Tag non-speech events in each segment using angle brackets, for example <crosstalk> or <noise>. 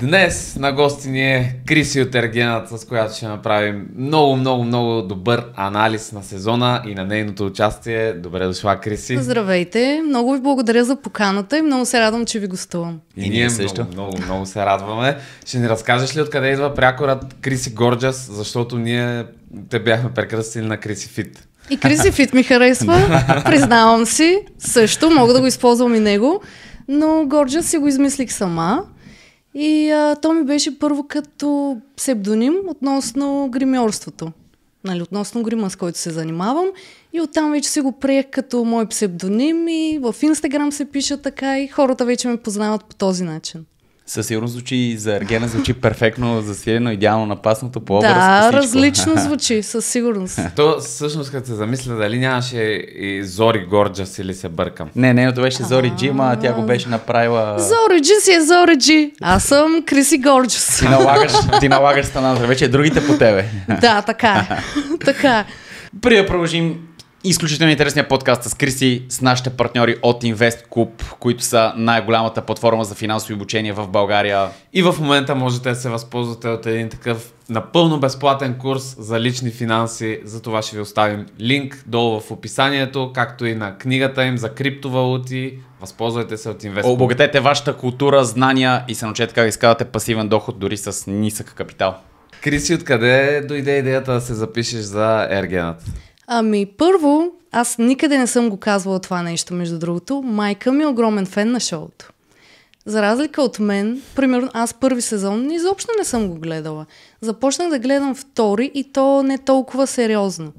Днес на гости ни е Криси от Ергенът, с която ще направим много, много, много добър анализ на сезона и на нейното участие. Добре дошла, Криси. Здравейте, много ви благодаря за поканата и много се радвам, че ви гостувам. И, и ние също. Много, много, много се радваме. Ще ни разкажеш ли откъде идва прякорът Криси Горджас, защото ние те бяхме прекръстили на Криси Фит. И Криси <laughs> Фит ми харесва, признавам си. Също мога да го използвам и него. Но Горджас си го измислих сама. И а, то ми беше първо като псевдоним относно гримьорството. Нали, относно грима, с който се занимавам. И оттам вече си го приех като мой псевдоним и в Инстаграм се пиша така и хората вече ме познават по този начин. Със сигурност звучи за Ергена звучи перфектно, засилено, идеално напасното по образ. Да, различно <laughs> звучи, със сигурност. <laughs> То всъщност, като се замисля, дали нямаше и Зори Горджас или се бъркам? Не, не, то беше Зори Джи, а тя го беше направила... Зори Джи си е Зори Джи. Аз съм Криси Горджас. Ти налагаш, ти налагаш страната, вече е другите по тебе. <laughs> да, така е. така е. Преди да продължим изключително интересния подкаст с Криси, с нашите партньори от Invest Club, които са най-голямата платформа за финансово обучение в България. И в момента можете да се възползвате от един такъв напълно безплатен курс за лични финанси. За това ще ви оставим линк долу в описанието, както и на книгата им за криптовалути. Възползвайте се от Invest Club. Обогатете вашата култура, знания и се научете как изкарате пасивен доход дори с нисък капитал. Криси, откъде дойде идеята да се запишеш за Ергенът? Ами първо, аз никъде не съм го казвала това нещо, между другото. Майка ми е огромен фен на шоуто. За разлика от мен, примерно аз първи сезон изобщо не съм го гледала. Започнах да гледам втори и то не толкова сериозно.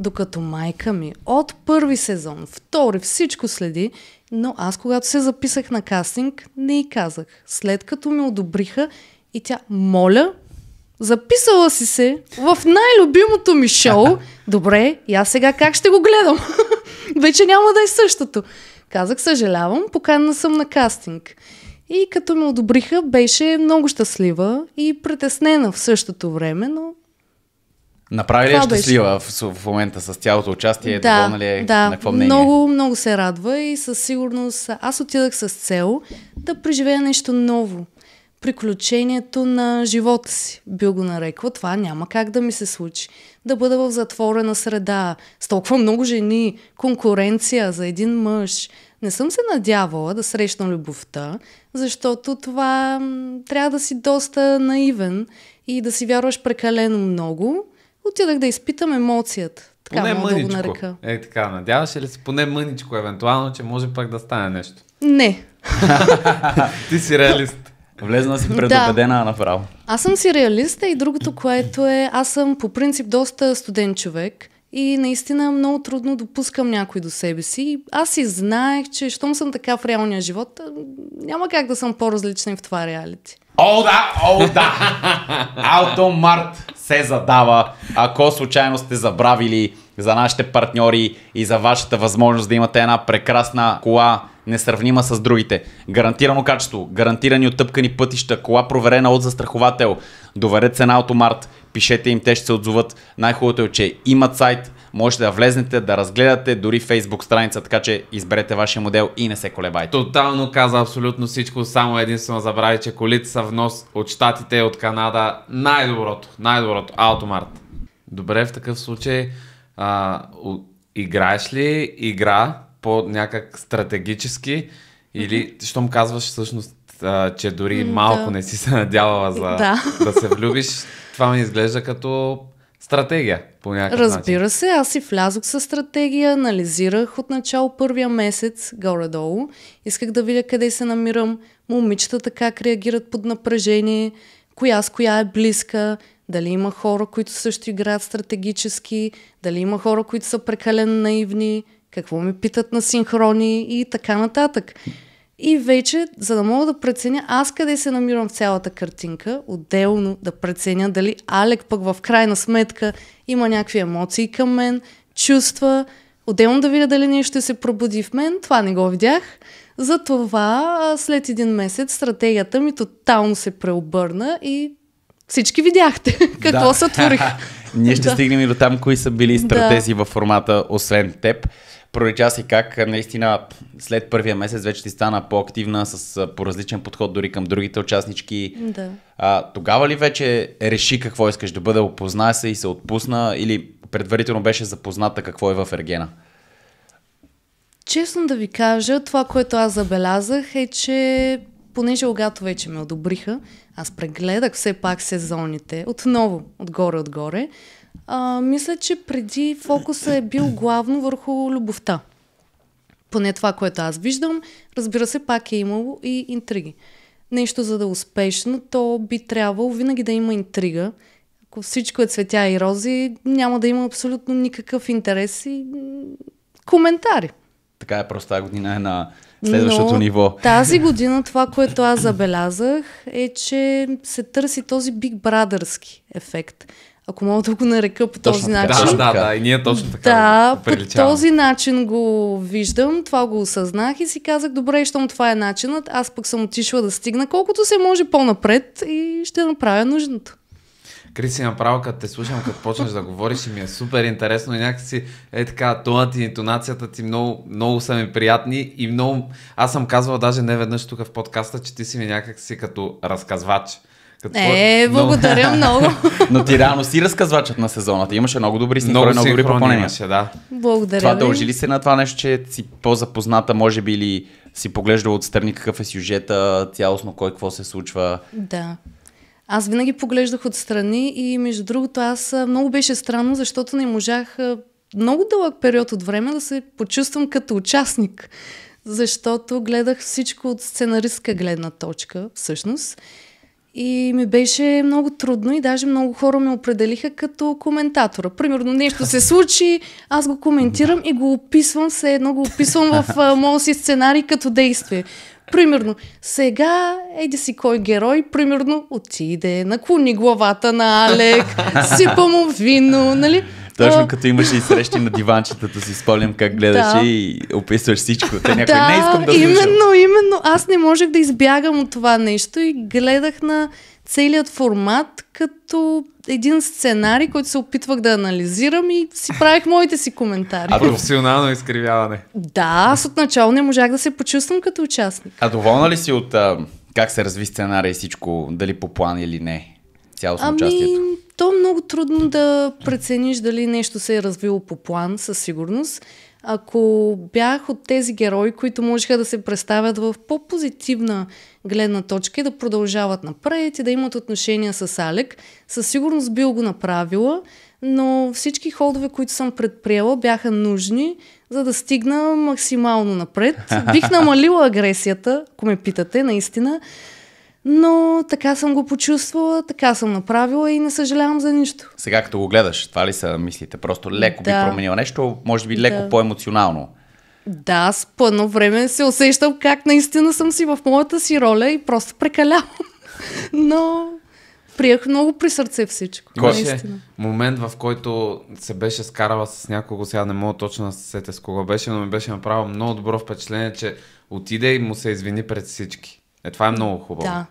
Докато майка ми от първи сезон, втори, всичко следи, но аз когато се записах на кастинг, не й казах. След като ме одобриха и тя, моля, Записала си се в най-любимото ми шоу. <laughs> Добре, и аз сега как ще го гледам? <laughs> Вече няма да е същото. Казах, съжалявам, поканена съм на кастинг. И като ме одобриха, беше много щастлива и притеснена в същото време, но Направи ли е щастлива в, в момента с цялото участие? Да, доволна ли е? Да, на какво мнение? много, много се радва и със сигурност аз отидах с цел да преживея нещо ново приключението на живота си, бил го нарекла. Това няма как да ми се случи. Да бъда в затворена среда, с толкова много жени, конкуренция за един мъж. Не съм се надявала да срещна любовта, защото това трябва да си доста наивен и да си вярваш прекалено много. Отидах да изпитам емоцията. Така поне мъничко. да го Е, така, надяваш ли се поне мъничко, евентуално, че може пак да стане нещо? Не. <laughs> Ти си реалист. Влезна си <laughs> предубедена да. направо. Аз съм си реалиста и другото, което е, аз съм по принцип доста студен човек и наистина много трудно допускам някой до себе си. Аз и знаех, че щом съм така в реалния живот, няма как да съм по-различен в това реалити. О, да, о, да! Алто Март се задава, ако случайно сте забравили за нашите партньори и за вашата възможност да имате една прекрасна кола, несравнима с другите. Гарантирано качество, гарантирани оттъпкани пътища, кола проверена от застраховател. Доверете се на Автомарт, пишете им, те ще се отзоват. Най-хубавото е, че имат сайт, можете да влезнете, да разгледате дори Facebook страница, така че изберете вашия модел и не се колебайте. Тотално каза абсолютно всичко, само единствено забрави, че колите са внос от Штатите, от Канада. Най-доброто, най-доброто, Автомарт. Добре, в такъв случай а, играеш ли игра по някак стратегически или, mm-hmm. щом казваш всъщност, а, че дори mm, малко не си се надявала за да. да се влюбиш, това ми изглежда като стратегия по някакъв Разбира начин. се, аз си влязох със стратегия, анализирах от начало първия месец, горе-долу. Исках да видя къде се намирам, момичетата как реагират под напрежение, коя с коя е близка, дали има хора, които също играят стратегически, дали има хора, които са прекалено наивни, какво ми питат на синхрони и така нататък. И вече, за да мога да преценя аз къде се намирам в цялата картинка, отделно да преценя дали Алек пък в крайна сметка има някакви емоции към мен, чувства, отделно да видя дали нещо ще се пробуди в мен, това не го видях. Затова след един месец стратегията ми тотално се преобърна и всички видяхте <laughs> какво да. се <laughs> Ние ще да. стигнем и до там, кои са били стратези да. във формата, освен теб. Пролича си как наистина след първия месец вече ти стана по-активна с по-различен подход дори към другите участнички. Да. А, тогава ли вече реши какво искаш да бъде, опозна се и се отпусна или предварително беше запозната какво е в Ергена? Честно да ви кажа, това, което аз забелязах е, че понеже когато вече ме одобриха, аз прегледах все пак сезоните, отново, отгоре-отгоре. А, мисля, че преди фокуса е бил главно върху любовта. Поне това, което аз виждам, разбира се, пак е имало и интриги. Нещо за да е успешно, то би трябвало винаги да има интрига. Ако всичко е цветя и рози, няма да има абсолютно никакъв интерес и коментари. Така е, просто тази година е на следващото Но, ниво. Тази година това, което аз забелязах, е, че се търси този Big Brotherски ефект. Ако мога да го нарека по точно този така. начин. Да, да, да, и ние точно така. Да, по този начин го виждам, това го осъзнах и си казах, добре, щом това е начинът, аз пък съм отишла да стигна колкото се може по-напред и ще направя нужното. Криси, направо като те слушам, като почнеш да говориш и ми е супер интересно и някакси е така, тонът и интонацията ти много, много са ми приятни и много... Аз съм казвал даже не веднъж тук в подкаста, че ти си ми някакси като разказвач. Като е, е, благодаря <laughs> много. Но ти реално си разказвачът на сезоната. Имаше много добри синхрони, много, добри пропонения. Имаше, да. Благодаря Това ви. дължи ли се на това нещо, че си по-запозната, може би, или си поглеждала отстрани какъв е сюжета, цялостно кой какво се случва? Да. Аз винаги поглеждах отстрани и между другото аз много беше странно, защото не можах много дълъг период от време да се почувствам като участник, защото гледах всичко от сценаристка гледна точка всъщност. И ми беше много трудно и даже много хора ме определиха като коментатора. Примерно нещо се случи, аз го коментирам и го описвам, все едно го описвам в моят си сценарий като действие. Примерно, сега еди си кой герой, примерно, отиде, наклони главата на Алек, <laughs> сипа му вино, нали? Точно като имаш и срещи на диванчетата си, спомням как гледаш да. и описваш всичко. Те някой да, не искам да слушам. Именно, именно. Аз не можех да избягам от това нещо и гледах на целият формат като един сценарий, който се опитвах да анализирам и си правих моите си коментари. А професионално изкривяване. Да, аз отначало не можах да се почувствам като участник. А доволна ли си от а, как се разви сценария и всичко, дали по план или не? Цялостно ами, участието. То е много трудно да прецениш дали нещо се е развило по план, със сигурност ако бях от тези герои, които можеха да се представят в по-позитивна гледна точка и да продължават напред и да имат отношения с Алек, със сигурност бил го направила, но всички ходове, които съм предприела, бяха нужни, за да стигна максимално напред. <laughs> Бих намалила агресията, ако ме питате, наистина. Но така съм го почувствала, така съм направила и не съжалявам за нищо. Сега като го гледаш, това ли са мислите? Просто леко да. би променила нещо, може би леко да. по-емоционално. Да, с по едно време се усещам как наистина съм си в моята си роля и просто прекалявам. <laughs> Но приех много при сърце всичко. Беше момент, в който се беше скарала с някого, сега не мога точно да се сете с кого беше, но ми беше направил много добро впечатление, че отиде и му се извини пред всички. Е, това е много хубаво. Да.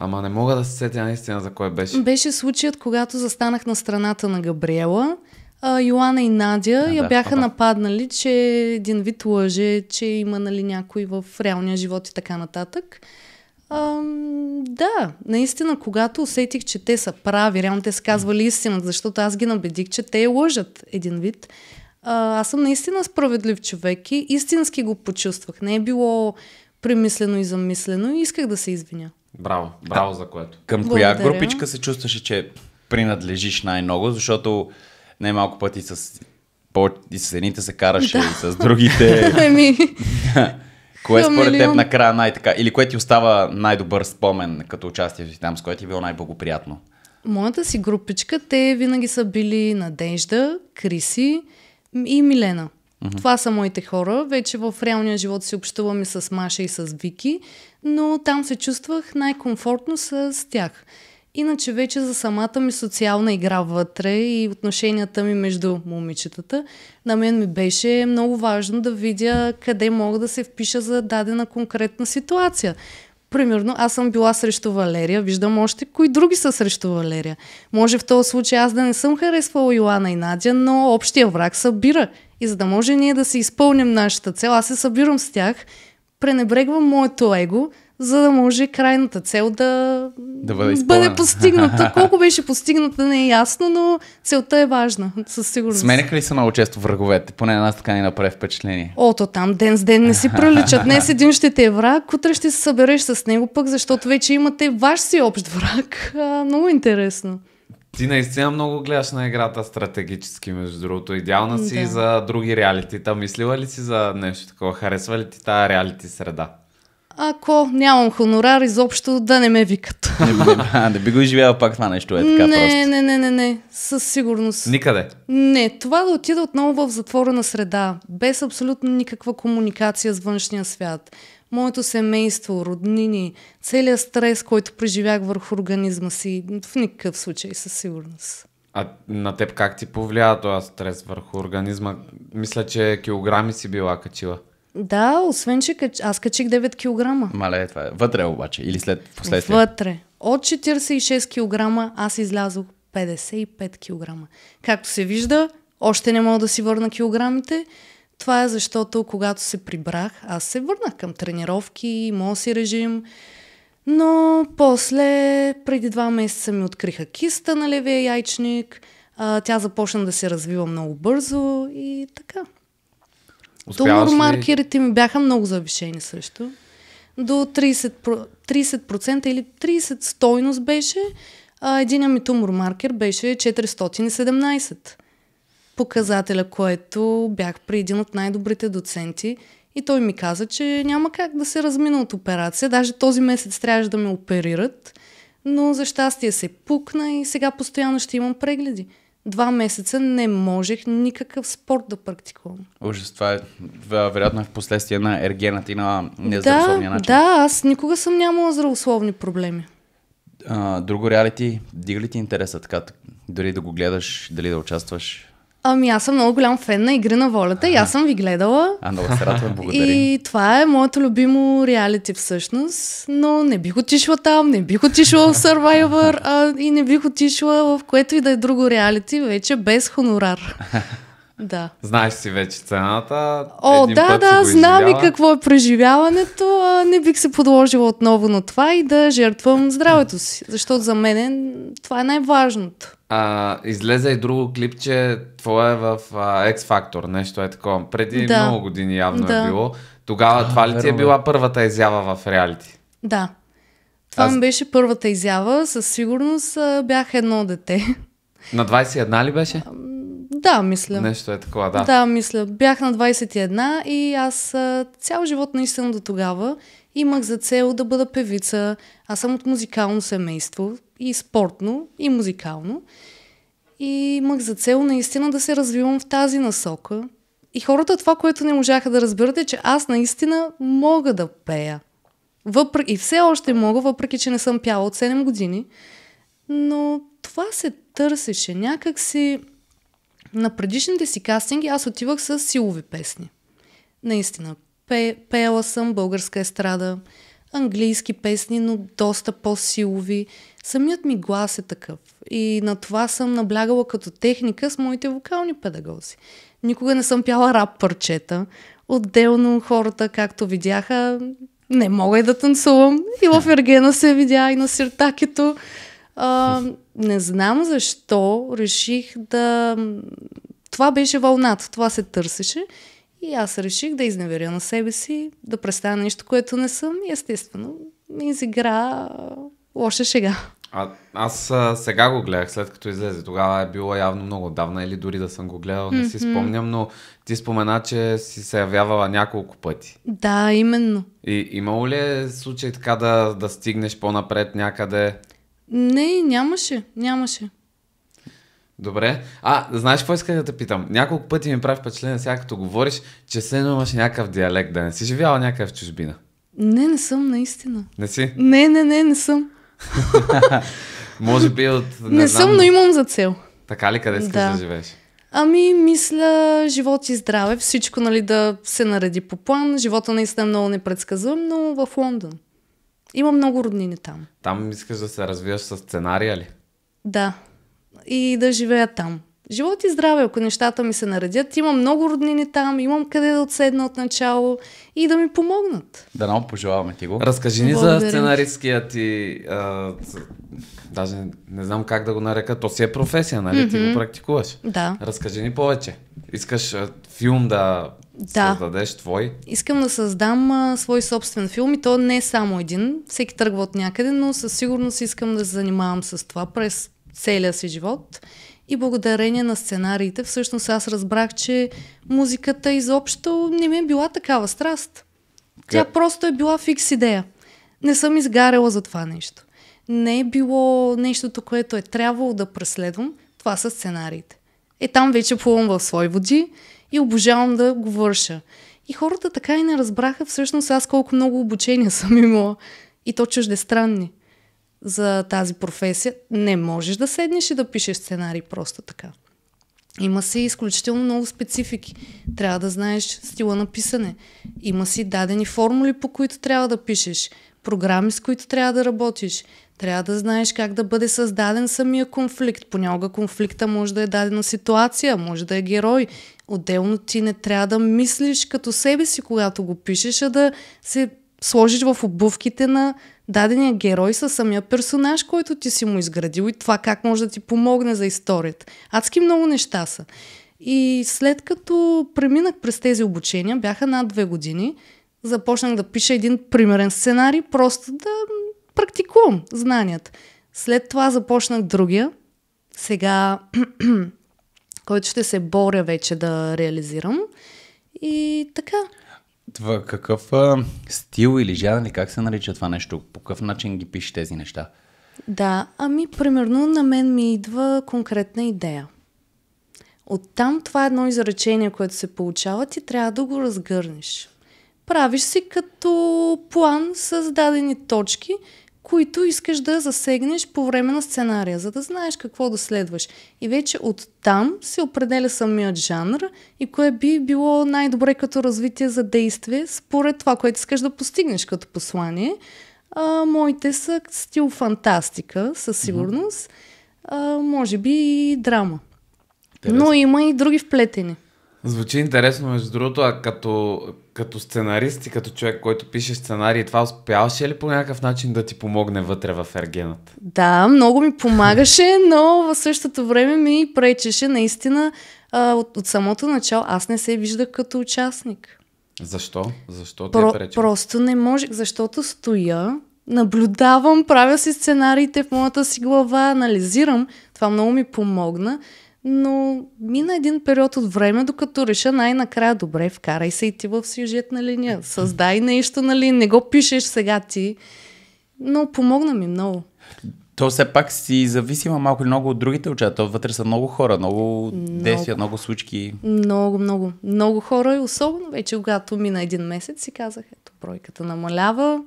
Ама не мога да се сетя наистина за кой беше. Беше случаят, когато застанах на страната на Габриела. А, Йоана и Надя а, я да, бяха а, да. нападнали, че един вид лъже, че има нали, някой в реалния живот и така нататък. А, да, наистина, когато усетих, че те са прави, реално те са казвали истината, защото аз ги набедих, че те лъжат един вид. А, аз съм наистина справедлив човек и истински го почувствах. Не е било премислено и замислено и исках да се извиня. Браво, браво а, за което. Към Благодаря. коя групичка се чувстваше, че принадлежиш най-много, защото най-малко пъти с, по, и с едните се караше, да. и с другите. <laughs> Ами, <laughs> кое според теб накрая най-така, или кое ти остава най-добър спомен като участие си там, с което ти е било най-благоприятно? Моята си групичка, те винаги са били Надежда, Криси и Милена. Това са моите хора. Вече в реалния живот си общувам и с Маша и с Вики, но там се чувствах най-комфортно с тях. Иначе вече за самата ми социална игра вътре и отношенията ми между момичетата, на мен ми беше много важно да видя къде мога да се впиша за дадена конкретна ситуация. Примерно, аз съм била срещу Валерия, виждам още кои други са срещу Валерия. Може в този случай аз да не съм харесвала Йоана и Надя, но общия враг събира. И за да може ние да се изпълним нашата цел, аз се събирам с тях пренебрегвам моето его, за да може крайната цел да, да бъде, бъде постигната. <laughs> Колко беше постигната не е ясно, но целта е важна, със сигурност. Сменяха ли са много често враговете? Поне нас така ни направи впечатление. Ото там, ден с ден не си приличат. <laughs> Днес един ще те е враг, утре ще се събереш с него пък, защото вече имате ваш си общ враг. А, много интересно. Ти наистина много гледаш на играта стратегически, между другото. Идеална си да. за други реалитита. Мислила ли си за нещо такова? Харесва ли ти тази реалити среда? Ако нямам хонорар, изобщо да не ме викат. <laughs> не, не, не би го изживяла пак това нещо, е така не, просто. Не, не, не, не, със сигурност. Никъде? Не, това да отида отново в затворена среда, без абсолютно никаква комуникация с външния свят моето семейство, роднини, целият стрес, който преживях върху организма си, в никакъв случай със сигурност. А на теб как ти повлия този стрес върху организма? Мисля, че килограми си била качила. Да, освен, че кач... аз качих 9 кг. Мале, това е вътре обаче или след последствие? Вътре. От 46 кг аз излязох 55 кг. Както се вижда, още не мога да си върна килограмите, това е защото, когато се прибрах, аз се върнах към тренировки, моят си режим, но после, преди два месеца ми откриха киста на левия яйчник, а, тя започна да се развива много бързо и така. Тумор маркерите ми бяха много завишени също. До 30%, 30% или 30 стойност беше. А, един ми тумор маркер беше 417 показателя, който бях при един от най-добрите доценти и той ми каза, че няма как да се размина от операция. Даже този месец трябваше да ме оперират, но за щастие се пукна и сега постоянно ще имам прегледи. Два месеца не можех никакъв спорт да практикувам. Ужас, това е, е вероятно е в последствие на ергената и на нездравословния да, начин. Да, аз никога съм нямала здравословни проблеми. А, друго реалити, дига ли ти интереса така, дори да го гледаш, дали да участваш? Ами аз съм много голям фен на Игри на волята и аз съм ви гледала. А, много се радвам, <laughs> благодаря. И това е моето любимо реалити всъщност, но не бих отишла там, не бих отишла в Survivor а, и не бих отишла в което и да е друго реалити, вече без хонорар. <laughs> Да. Знаеш си вече цената. О, Един да, да, знам и какво е преживяването. А не бих се подложила отново на това и да жертвам здравето си, защото за мен е, това е най-важното а, излезе и друго клипче, твое е в X Factor, нещо е такова. Преди да. много години явно е да. е било. Тогава а, това ли ти е, е била първата изява в реалити? Да. Това Аз... ми беше първата изява. Със сигурност бях едно дете. На 21 ли беше? Да, мисля. Нещо е такова, да. Да, мисля. Бях на 21 и аз цял живот наистина до тогава имах за цел да бъда певица. Аз съм от музикално семейство и спортно, и музикално. И имах за цел наистина да се развивам в тази насока. И хората това, което не можаха да разберат е, че аз наистина мога да пея. Въпр... И все още мога, въпреки че не съм пяла от 7 години. Но това се търсеше. Някак си на предишните си кастинги аз отивах с силови песни. Наистина, пе... пела съм българска естрада, английски песни, но доста по-силови. Самият ми глас е такъв и на това съм наблягала като техника с моите вокални педагози. Никога не съм пяла рап парчета. Отделно хората, както видяха, не мога и да танцувам. И в Ергена се видя, и на Сиртакето. А, не знам защо реших да... Това беше вълната, това се търсеше. И аз реших да изневеря на себе си, да представя нещо, което не съм. И естествено, изигра Лоша шега. А, аз а, сега го гледах, след като излезе. Тогава е било явно много отдавна или дори да съм го гледал, не си спомням, но ти спомена, че си се явявала няколко пъти. Да, именно. И имало ли е случай така да, да стигнеш по-напред някъде? Не, нямаше, нямаше. Добре. А, знаеш какво исках да те питам? Няколко пъти ми прави впечатление сега като говориш, че се имаш някакъв диалект, да не си живяла някакъв в чужбина. Не, не съм, наистина. Не си? Не, не, не, не съм. <laughs> Може би от... Не, не знам, съм, но имам за цел. Така ли? Къде искаш да, да живееш? Ами, мисля, живот и здраве, всичко нали, да се нареди по план. Живота наистина е много непредсказуем, но в Лондон. Има много роднини там. Там искаш да се развиваш с сценария ли? Да. И да живея там живот и здраве, ако нещата ми се наредят, имам много роднини там, имам къде да отседна от начало и да ми помогнат. Да, много пожелаваме ти го. Разкажи ни Благодаря. за сценаристския ти, а, даже не знам как да го нарека, то си е професия, нали? Mm-hmm. Ти го практикуваш. Да. Разкажи ни повече. Искаш а, филм да да. създадеш твой? Искам да създам а, свой собствен филм и то не е само един. Всеки тръгва от някъде, но със сигурност искам да се занимавам с това през целия си живот и благодарение на сценариите, всъщност аз разбрах, че музиката изобщо не ми е била такава страст. Тя yeah. просто е била фикс идея. Не съм изгаряла за това нещо. Не е било нещото, което е трябвало да преследвам. Това са сценариите. Е, там вече плувам в свои води и обожавам да го върша. И хората така и не разбраха всъщност аз колко много обучения съм имала. И то чуждестранни за тази професия, не можеш да седнеш и да пишеш сценарий просто така. Има си изключително много специфики. Трябва да знаеш стила на писане. Има си дадени формули, по които трябва да пишеш. Програми, с които трябва да работиш. Трябва да знаеш как да бъде създаден самия конфликт. Понякога конфликта може да е дадена ситуация, може да е герой. Отделно ти не трябва да мислиш като себе си, когато го пишеш, а да се сложиш в обувките на дадения герой със самия персонаж, който ти си му изградил и това как може да ти помогне за историята. Адски много неща са. И след като преминах през тези обучения, бяха над две години, започнах да пиша един примерен сценарий, просто да практикувам знанията. След това започнах другия, сега, <clears throat> който ще се боря вече да реализирам. И така. Това какъв а, стил или жанр, как се нарича това нещо? По какъв начин ги пише тези неща? Да, ами примерно на мен ми идва конкретна идея. Оттам това е едно изречение, което се получава, ти трябва да го разгърнеш. Правиш си като план с дадени точки – които искаш да засегнеш по време на сценария, за да знаеш какво да следваш. И вече от там се определя самият жанр и кое би било най-добре като развитие за действие според това, което искаш да постигнеш като послание. А, моите са стил фантастика, със сигурност. А, може би и драма. Интересно. Но има и други вплетени. Звучи интересно, между другото, а като, като сценарист и като човек, който пише сценарии, това успяваше ли по някакъв начин да ти помогне вътре в ергенът? Да, много ми помагаше, но в същото време ми пречеше наистина а, от, от самото начало. Аз не се виждах като участник. Защо? Защо ти е Про, е прече? Просто не може. защото стоя, наблюдавам, правя си сценариите в моята си глава, анализирам. Това много ми помогна, но мина един период от време, докато реша най-накрая, добре, вкарай се и ти в сюжетна линия, създай нещо, нали, не го пишеш сега ти. Но помогна ми много. То все пак си зависима малко или много от другите оча. То вътре са много хора, много, много действия, много случки. Много, много. Много хора и особено вече, когато мина един месец, си казах, ето, бройката намалява.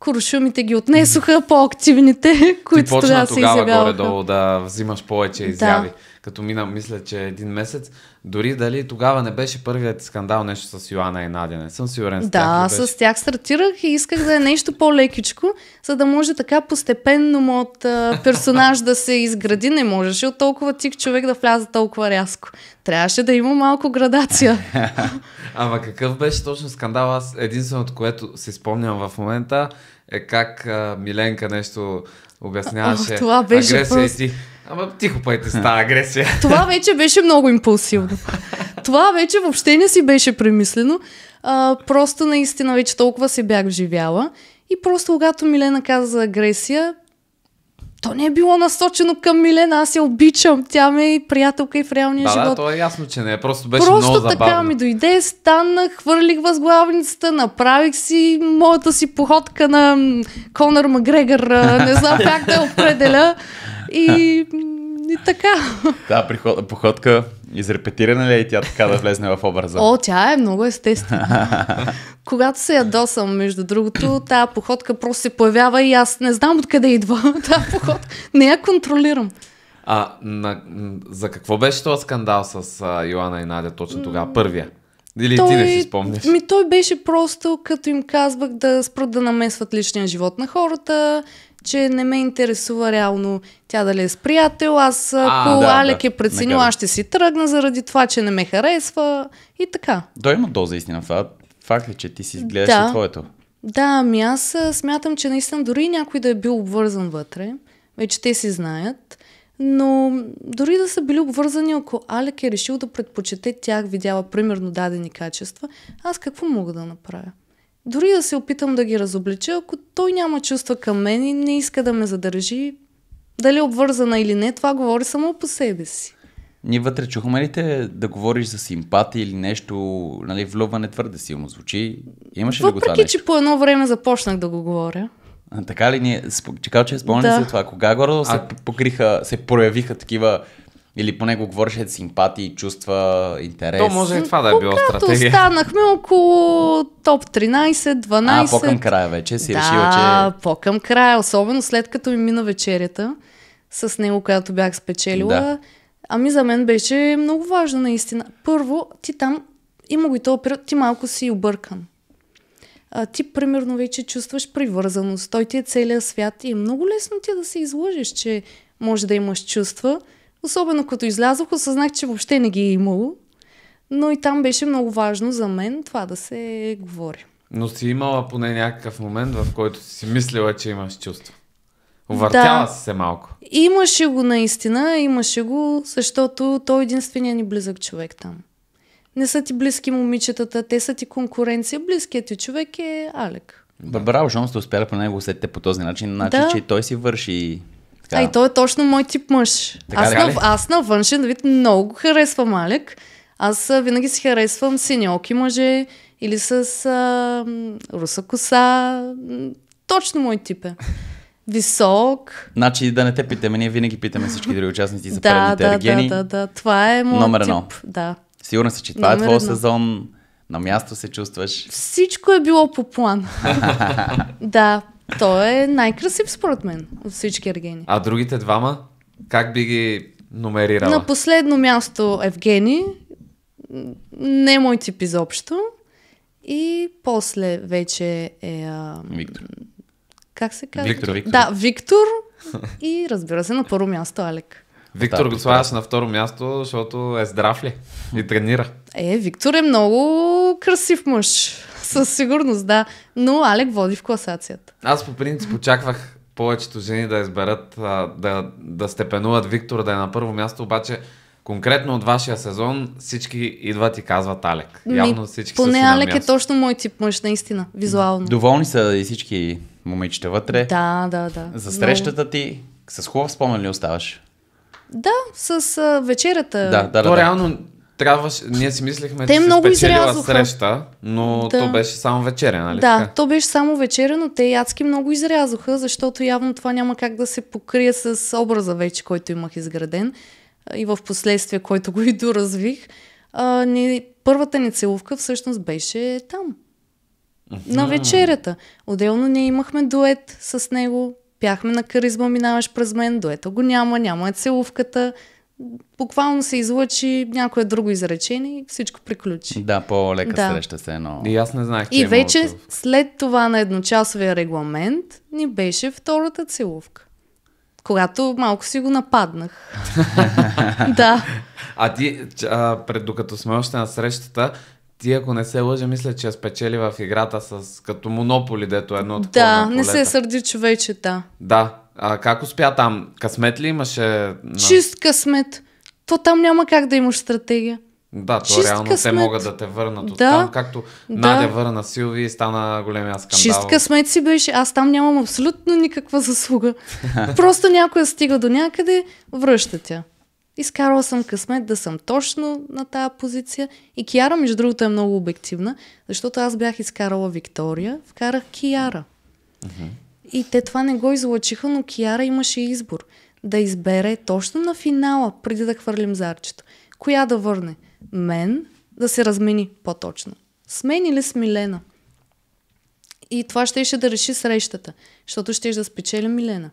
Куршумите ги отнесоха по-активните, които тогава се изявяваха. Ти почна тогава горе-долу да взимаш повече изяви. Да като мина, мисля, че един месец, дори дали тогава не беше първият скандал нещо с Йоана и Надя, не съм сигурен с Да, тях с тях стартирах и исках да е нещо по-лекичко, за да може така постепенно моят персонаж да се изгради. Не можеше от толкова тик човек да вляза толкова рязко. Трябваше да има малко градация. <laughs> Ама какъв беше точно скандал? Аз единственото, което си спомням в момента е как а, Миленка нещо обясняваше. О, това беше агресия просто... и ти Ама тихо пайте с тази агресия. <laughs> Това вече беше много импулсивно. Това вече въобще не си беше премислено. А, просто наистина вече толкова се бях живяла. И просто когато Милена каза за агресия, то не е било насочено към Милена, аз я обичам, тя ми е приятелка и в реалния да, живот. Да, то е ясно, че не е, просто беше просто много забавно. Просто така ми дойде, станах, хвърлих възглавницата, направих си моята си походка на Конор Макгрегор, не знам как да я определя. И, и така. Та приход, походка, изрепетирана ли е и тя така да влезне в образа? О, тя е много естествена. Когато се ядосам, между другото, тази походка просто се появява и аз не знам откъде идва <laughs> тази походка. Не я контролирам. А на, за какво беше този скандал с а, Йоана и Надя точно тогава? Първия. Или той, ти не си спомняш? Ми той беше просто, като им казвах да спрат да намесват личния живот на хората че не ме интересува реално тя дали е с приятел. Аз, ако да, Алек да, е преценил, аз ще си тръгна заради това, че не ме харесва и така. Да, има доза истина. Това факт е, че ти си гледаш да. и твоето. Да, ами аз смятам, че наистина дори някой да е бил обвързан вътре, вече те си знаят, но дори да са били обвързани, ако Алек е решил да предпочете тях, видяла примерно дадени качества, аз какво мога да направя? Дори да се опитам да ги разоблича, ако той няма чувства към мен и не иска да ме задържи, дали обвързана или не, това говори само по себе си. Ние вътре чухме ли те да говориш за симпатия или нещо, нали, влюбване твърде силно звучи? Имаше ли го това нещо? че по едно време започнах да го говоря. А, така ли ние, Чекал че спомняш да. за това, кога горе се покриха, се проявиха такива или поне го говореше симпатии, чувства, интерес. То може и това да е било стратегия. станахме около топ 13, 12. А, по-към края вече си да, решила, че... Да, по-към края, особено след като ми мина вечерята с него, която бях спечелила. Да. Ами за мен беше много важно наистина. Първо, ти там, има го и този период, ти малко си объркан. А, ти примерно вече чувстваш привързаност. Той ти е целият свят и е много лесно ти да се изложиш, че може да имаш чувства – Особено като излязох, осъзнах, че въобще не ги е имало. Но и там беше много важно за мен това да се говори. Но си имала поне някакъв момент, в който си мислила, че имаш чувства. Увъртяла да. си се малко. Имаше го наистина, имаше го, защото той е единствения ни близък човек там. Не са ти близки момичетата, те са ти конкуренция. Близкият ти човек е Алек. да. Браво, Жон сте успяли по него усетите по този начин, значи, да. че той си върши така. А и той е точно мой тип мъж. Така, аз, на, аз на външен вид много го харесвам Алек. Аз винаги си харесвам синьоки мъже или с а, руса коса. Точно мой тип е. Висок. Значи да не те питаме, ние винаги питаме всички други участници за да, предните да, ергени. Да, да, да, това е моят Номер едно. Тип, да. Сигурна си, че това е Номер е твой сезон. На място се чувстваш. Всичко е било по план. <laughs> да, той е най-красив според мен от всички ергени. А другите двама? Как би ги номерирала? На последно място Евгени? не мой тип изобщо. И после вече е... А... Виктор. Как се казва? Виктор, Виктор. Да, Виктор и разбира се на първо място Алек. Виктор да, го слагаш е на второ място, защото е здрав ли и тренира. Е, Виктор е много красив мъж. <laughs> Със сигурност, да. Но Алек води в класацията. Аз по принцип очаквах повечето жени да изберат, да, да степенуват Виктор да е на първо място, обаче конкретно от вашия сезон всички идват и казват Алек. Явно всички поне са Алек е точно мой тип мъж, наистина, визуално. Доволни са и всички момичета вътре. Да, да, да. За срещата Но... ти с хубав спомен ли оставаш? Да, с а, вечерата. Да, да, То да. То реално трябва, ние си мислехме, Те че много си изрязоха. среща, но да. то беше само вечеря, нали Да, то беше само вечеря, но те адски много изрязоха, защото явно това няма как да се покрие с образа вече, който имах изграден и в последствие, който го <laughs> и доразвих. А, не, първата ни целувка всъщност беше там. На вечерята. Отделно ние имахме дует с него, Пяхме на каризма, минаваш през мен, дуета го няма, няма е целувката буквално се излъчи някое друго изречение и всичко приключи. Да, по-лека да. среща се едно. И аз не знаех, че И е вече малко. след това на едночасовия регламент ни беше втората целувка. Когато малко си го нападнах. <laughs> да. А ти, а, пред, докато сме още на срещата, ти, ако не се лъжа, мисля, че я спечели в играта с като Монополи, дето е едно от Да, не се сърди човече, да. Да, а как успя там? Късмет ли имаше? Чист късмет. То там няма как да имаш стратегия. Да, то Чист реално късмет. те могат да те върнат от да, там, както да. Надя върна Силви и стана големия скандал. Чист късмет си беше, аз там нямам абсолютно никаква заслуга. <laughs> Просто някой е стига до някъде, връща тя. Изкарала съм късмет да съм точно на тая позиция. И Киара, между другото, е много обективна, защото аз бях изкарала Виктория, вкарах Киара. Uh-huh. И те това не го излъчиха, но Киара имаше избор да избере точно на финала, преди да хвърлим зарчето, коя да върне. Мен да се размени по-точно. С мен или с Милена. И това щеше да реши срещата, защото ще да спечели Милена.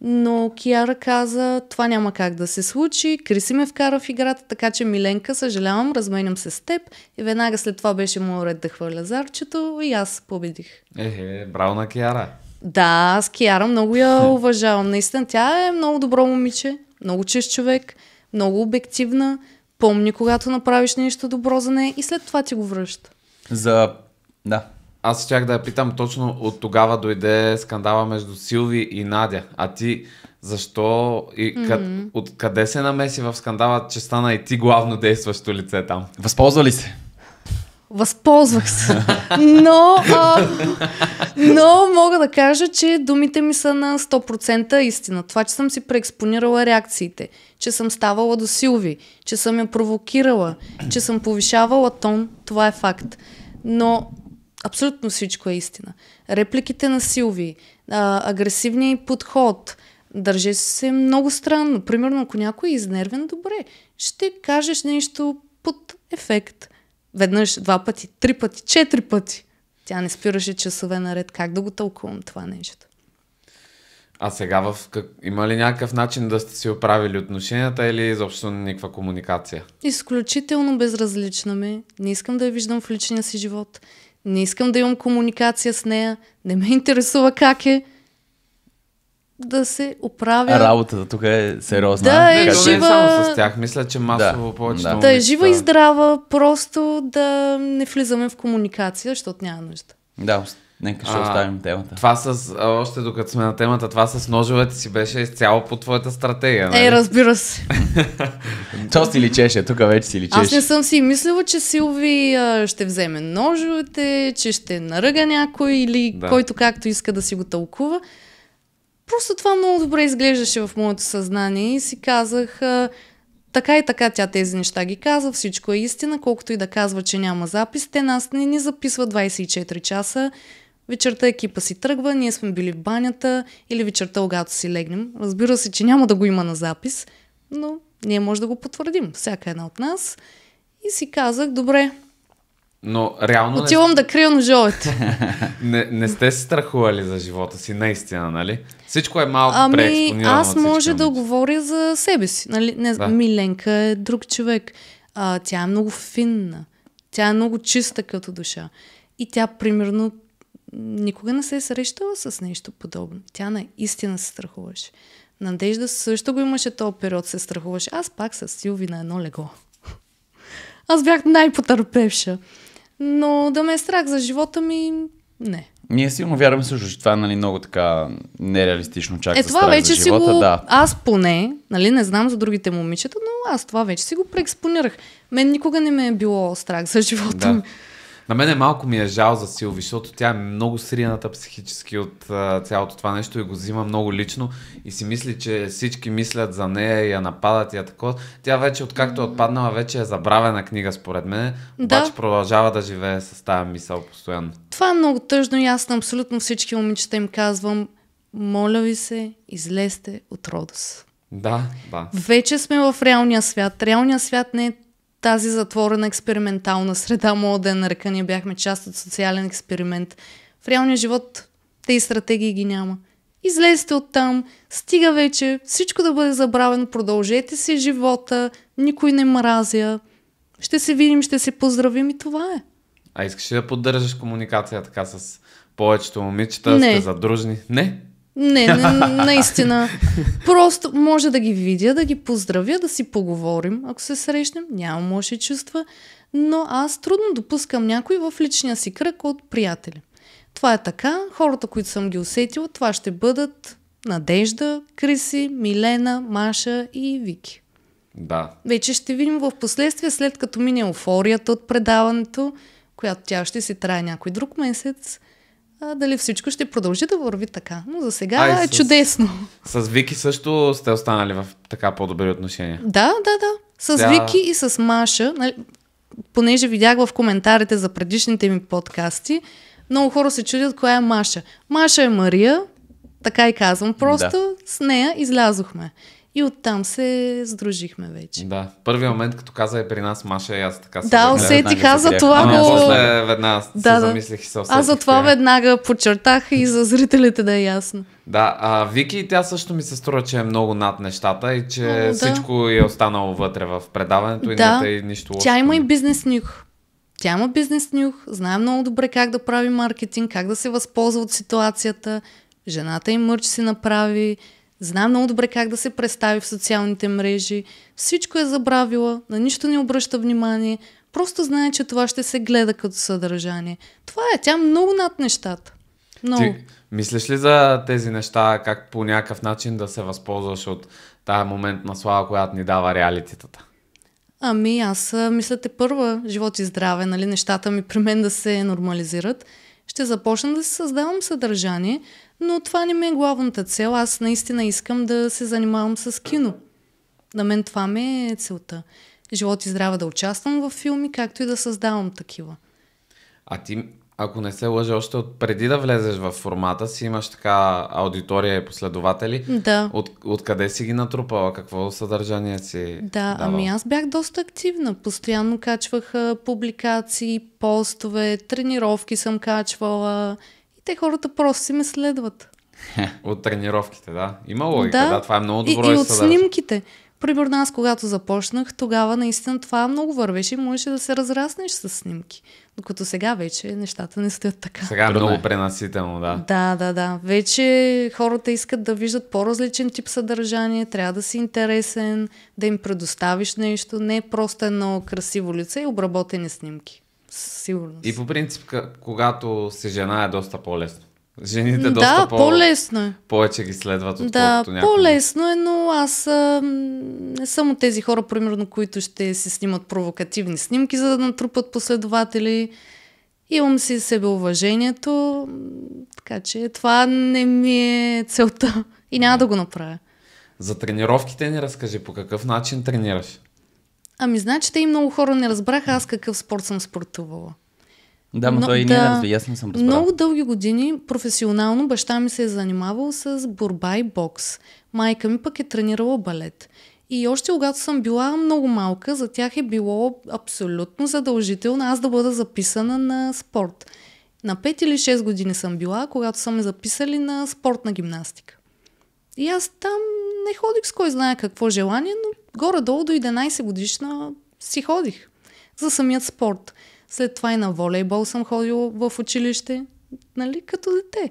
Но Киара каза, това няма как да се случи, Криси ме вкара в играта, така че Миленка, съжалявам, разменям се с теб и веднага след това беше моят ред да хвърля зарчето и аз победих. Ехе, браво на Киара! Да, аз Киара много я уважавам. Наистина, тя е много добро момиче, много чест човек, много обективна. Помни, когато направиш нещо добро за нея и след това ти го връща. За... Да. Аз щях да я питам точно от тогава дойде скандала между Силви и Надя. А ти защо и mm-hmm. къд, mm-hmm. откъде се намеси в скандала, че стана и ти главно действащо лице там? Възползва ли се? Възползвах се. Но, а, но мога да кажа, че думите ми са на 100% истина. Това, че съм си преекспонирала реакциите, че съм ставала до Силви, че съм я провокирала, че съм повишавала тон, това е факт. Но абсолютно всичко е истина. Репликите на Силви, а, агресивният подход, държи се много странно. Примерно, ако някой е изнервен, добре, ще кажеш нещо под ефект – Веднъж, два пъти, три пъти, четири пъти. Тя не спираше часове наред. Как да го тълкувам това нещо? А сега в как... има ли някакъв начин да сте си оправили отношенията или изобщо никаква комуникация? Изключително безразлична ми. Не искам да я виждам в личния си живот. Не искам да имам комуникация с нея. Не ме интересува как е да се оправя. Работата тук е сериозна. Да, е, Като жива... Не само с тях, мисля, че масово да, повече. Да. да е жива и здрава, просто да не влизаме в комуникация, защото няма нужда. Да, Нека ще а, оставим темата. Това с, още докато сме на темата, това с ножовете си беше изцяло по твоята стратегия. Е, нали? Е, разбира се. <laughs> То си личеше, тук вече си личеше. Аз не съм си мислила, че Силви а, ще вземе ножовете, че ще наръга някой или да. който както иска да си го тълкува. Просто това много добре изглеждаше в моето съзнание и си казах, така и така тя тези неща ги каза, всичко е истина, колкото и да казва, че няма запис, те нас не ни записват 24 часа. Вечерта екипа си тръгва, ние сме били в банята или вечерта, когато си легнем. Разбира се, че няма да го има на запис, но ние може да го потвърдим, всяка една от нас. И си казах, добре, но реално... Отивам не... да крия ножовете. <laughs> не, не сте се страхували за живота си, наистина, нали? Всичко е малко ами, Аз може да говоря за себе си. Нали? Не, да. Миленка е друг човек. А, тя е много финна. Тя е много чиста като душа. И тя, примерно, никога не се е срещала с нещо подобно. Тя наистина се страхуваше. Надежда също го имаше този период, се страхуваше. Аз пак с Силви на едно лего. Аз бях най-потърпевша. Но да ме е страх за живота ми, не. Ние силно вярваме също, че това е нали, много така нереалистично чак е, за вече за живота. Си го... да. Аз поне, нали, не знам за другите момичета, но аз това вече си го преекспонирах. Мен никога не ме е било страх за живота да. ми. На мен е малко ми е жал за Силви, защото тя е много срината психически от а, цялото това нещо и го взима много лично и си мисли, че всички мислят за нея и я нападат и я такова. Тя вече, откакто е отпаднала, вече е забравена книга според мен, да. обаче продължава да живее с тази мисъл постоянно. Това е много тъжно и аз на абсолютно всички момичета им казвам, моля ви се, излезте от Родос. Да, да. Вече сме в реалния свят. Реалният свят не е тази затворена експериментална среда, мога да я нарека, ние бяхме част от социален експеримент. В реалния живот тези стратегии ги няма. Излезте от там, стига вече, всичко да бъде забравено, продължете си живота, никой не мразя, ще се видим, ще се поздравим и това е. А искаш ли да поддържаш комуникация така с повечето момичета? Не. Сте задружни? Не? Не, не, <laughs> наистина. Просто може да ги видя, да ги поздравя, да си поговорим, ако се срещнем. Нямам лоши чувства, но аз трудно допускам някой в личния си кръг от приятели. Това е така. Хората, които съм ги усетила, това ще бъдат Надежда, Криси, Милена, Маша и Вики. Да. Вече ще видим в последствие, след като мине еуфорията от предаването, която тя ще си трае някой друг месец, а, дали всичко ще продължи да върви така. Но за сега Ай, е с, чудесно. С Вики също сте останали в така по-добри отношения. Да, да, да. С Тя... Вики и с Маша, нали, понеже видях в коментарите за предишните ми подкасти, много хора се чудят коя е Маша. Маша е Мария, така и казвам. Просто да. с нея излязохме. И оттам се сдружихме вече. Да, първият момент, като каза е при нас Маша и аз така се Да, усетих, аз за това го... После веднага да, се замислих и се усетих. Аз за това веднага подчертах и за зрителите да е ясно. Да, а, Вики тя също ми се струва, че е много над нещата и че О, да. всичко е останало вътре в предаването и да. и нищо лошо. Тя има и бизнес нюх. Тя има бизнес нюх, знае много добре как да прави маркетинг, как да се възползва от ситуацията. Жената и мърч си направи Знам много добре как да се представи в социалните мрежи, всичко е забравила, на нищо не обръща внимание, просто знае, че това ще се гледа като съдържание. Това е, тя много над нещата. Много. Ти мислиш ли за тези неща, как по някакъв начин да се възползваш от тая момент на слава, която ни дава реалитетата? Ами аз мисля те първа, живот и здраве, нали, нещата ми при мен да се нормализират. Ще започна да си създавам съдържание, но това не ми е главната цел. Аз наистина искам да се занимавам с кино. На мен това ми е целта. Живот и здраве да участвам в филми, както и да създавам такива. А ти, ако не се лъжа, още от преди да влезеш в формата си, имаш така аудитория и последователи. Да. От, откъде си ги натрупала? Какво съдържание си Да, давал? ами аз бях доста активна. Постоянно качвах публикации, постове, тренировки съм качвала те хората просто си ме следват. от тренировките, да. Има логика, да, да това е много добро. И, и от снимките. Примерно аз, когато започнах, тогава наистина това много вървеше и можеше да се разраснеш с снимки. Докато сега вече нещата не стоят така. Сега е много е. пренасително, да. Да, да, да. Вече хората искат да виждат по-различен тип съдържание, трябва да си интересен, да им предоставиш нещо, не просто едно красиво лице и обработени снимки. Сигурно. И по принцип, когато си жена е доста по-лесно. Жените да, доста по- по-лесно е. Повече ги следват от Да, някога. по-лесно е, но аз а, не съм от тези хора, примерно, които ще си снимат провокативни снимки, за да натрупат последователи. Имам си себе уважението, така че това не ми е целта и няма да го направя. За тренировките ни разкажи, по какъв начин тренираш? Ами значи те и много хора не разбраха аз какъв спорт съм спортувала. Да, но, но той и да, не разви, съм разбрал. Много дълги години професионално баща ми се е занимавал с борба и бокс. Майка ми пък е тренирала балет. И още когато съм била много малка, за тях е било абсолютно задължително аз да бъда записана на спорт. На 5 или 6 години съм била, когато са ме записали на спортна гимнастика. И аз там не ходих с кой знае какво желание, но горе-долу до 11 годишна си ходих за самият спорт. След това и на волейбол съм ходила в училище, нали, като дете.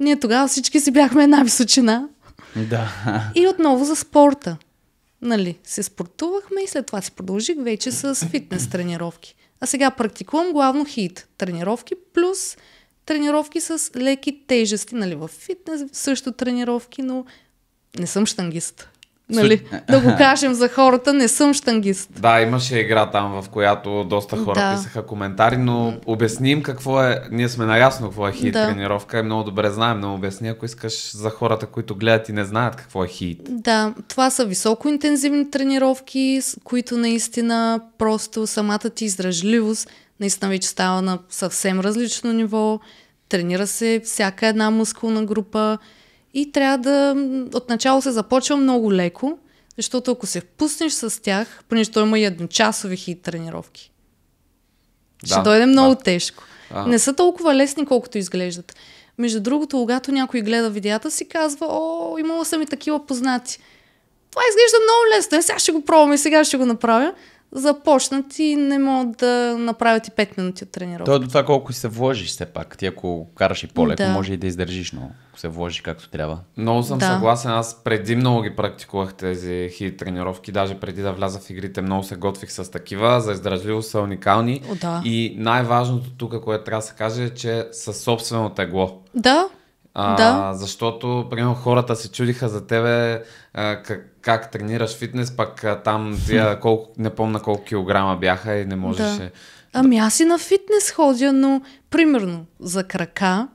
Ние тогава всички си бяхме една височина. Да. И отново за спорта. Нали, се спортувахме и след това си продължих вече с фитнес тренировки. А сега практикувам главно хит тренировки плюс тренировки с леки тежести, нали, в фитнес също тренировки, но не съм штангист. Нали? Да го кажем за хората, не съм штангист. Да, имаше игра там, в която доста хора да. писаха коментари, но обясним какво е. Ние сме наясно какво е хит да. тренировка и е много добре знаем, но обясни, ако искаш за хората, които гледат и не знаят какво е хит. Да, това са високоинтензивни тренировки, които наистина просто самата ти издръжливост наистина вече става на съвсем различно ниво, тренира се всяка една мускулна група и трябва да... Отначало се започва много леко, защото ако се впуснеш с тях, понеже той има и едночасови хит тренировки, да, ще дойде много да. тежко. А. Не са толкова лесни, колкото изглеждат. Между другото, когато някой гледа видеята си, казва, о, имала съм и такива познати. Това изглежда много лесно, е, сега ще го пробвам и сега ще го направя започнат и не могат да направят и 5 минути от тренировка. То е до това колко се вложиш все пак. Ти ако караш и по-леко, да. може и да издържиш но Ако се вложиш както трябва. Много съм да. съгласен. Аз преди много ги практикувах тези хит тренировки. Даже преди да вляза в игрите, много се готвих с такива. За издържливост са уникални. О, да. И най-важното тук, което трябва да се каже, е, че със собствено тегло. Да. А, да. Защото, примерно, хората се чудиха за тебе а, как, как тренираш фитнес, пък а, там тия колко, не помна колко килограма бяха и не можеше. Да. Ами аз и на фитнес ходя, но примерно за крака,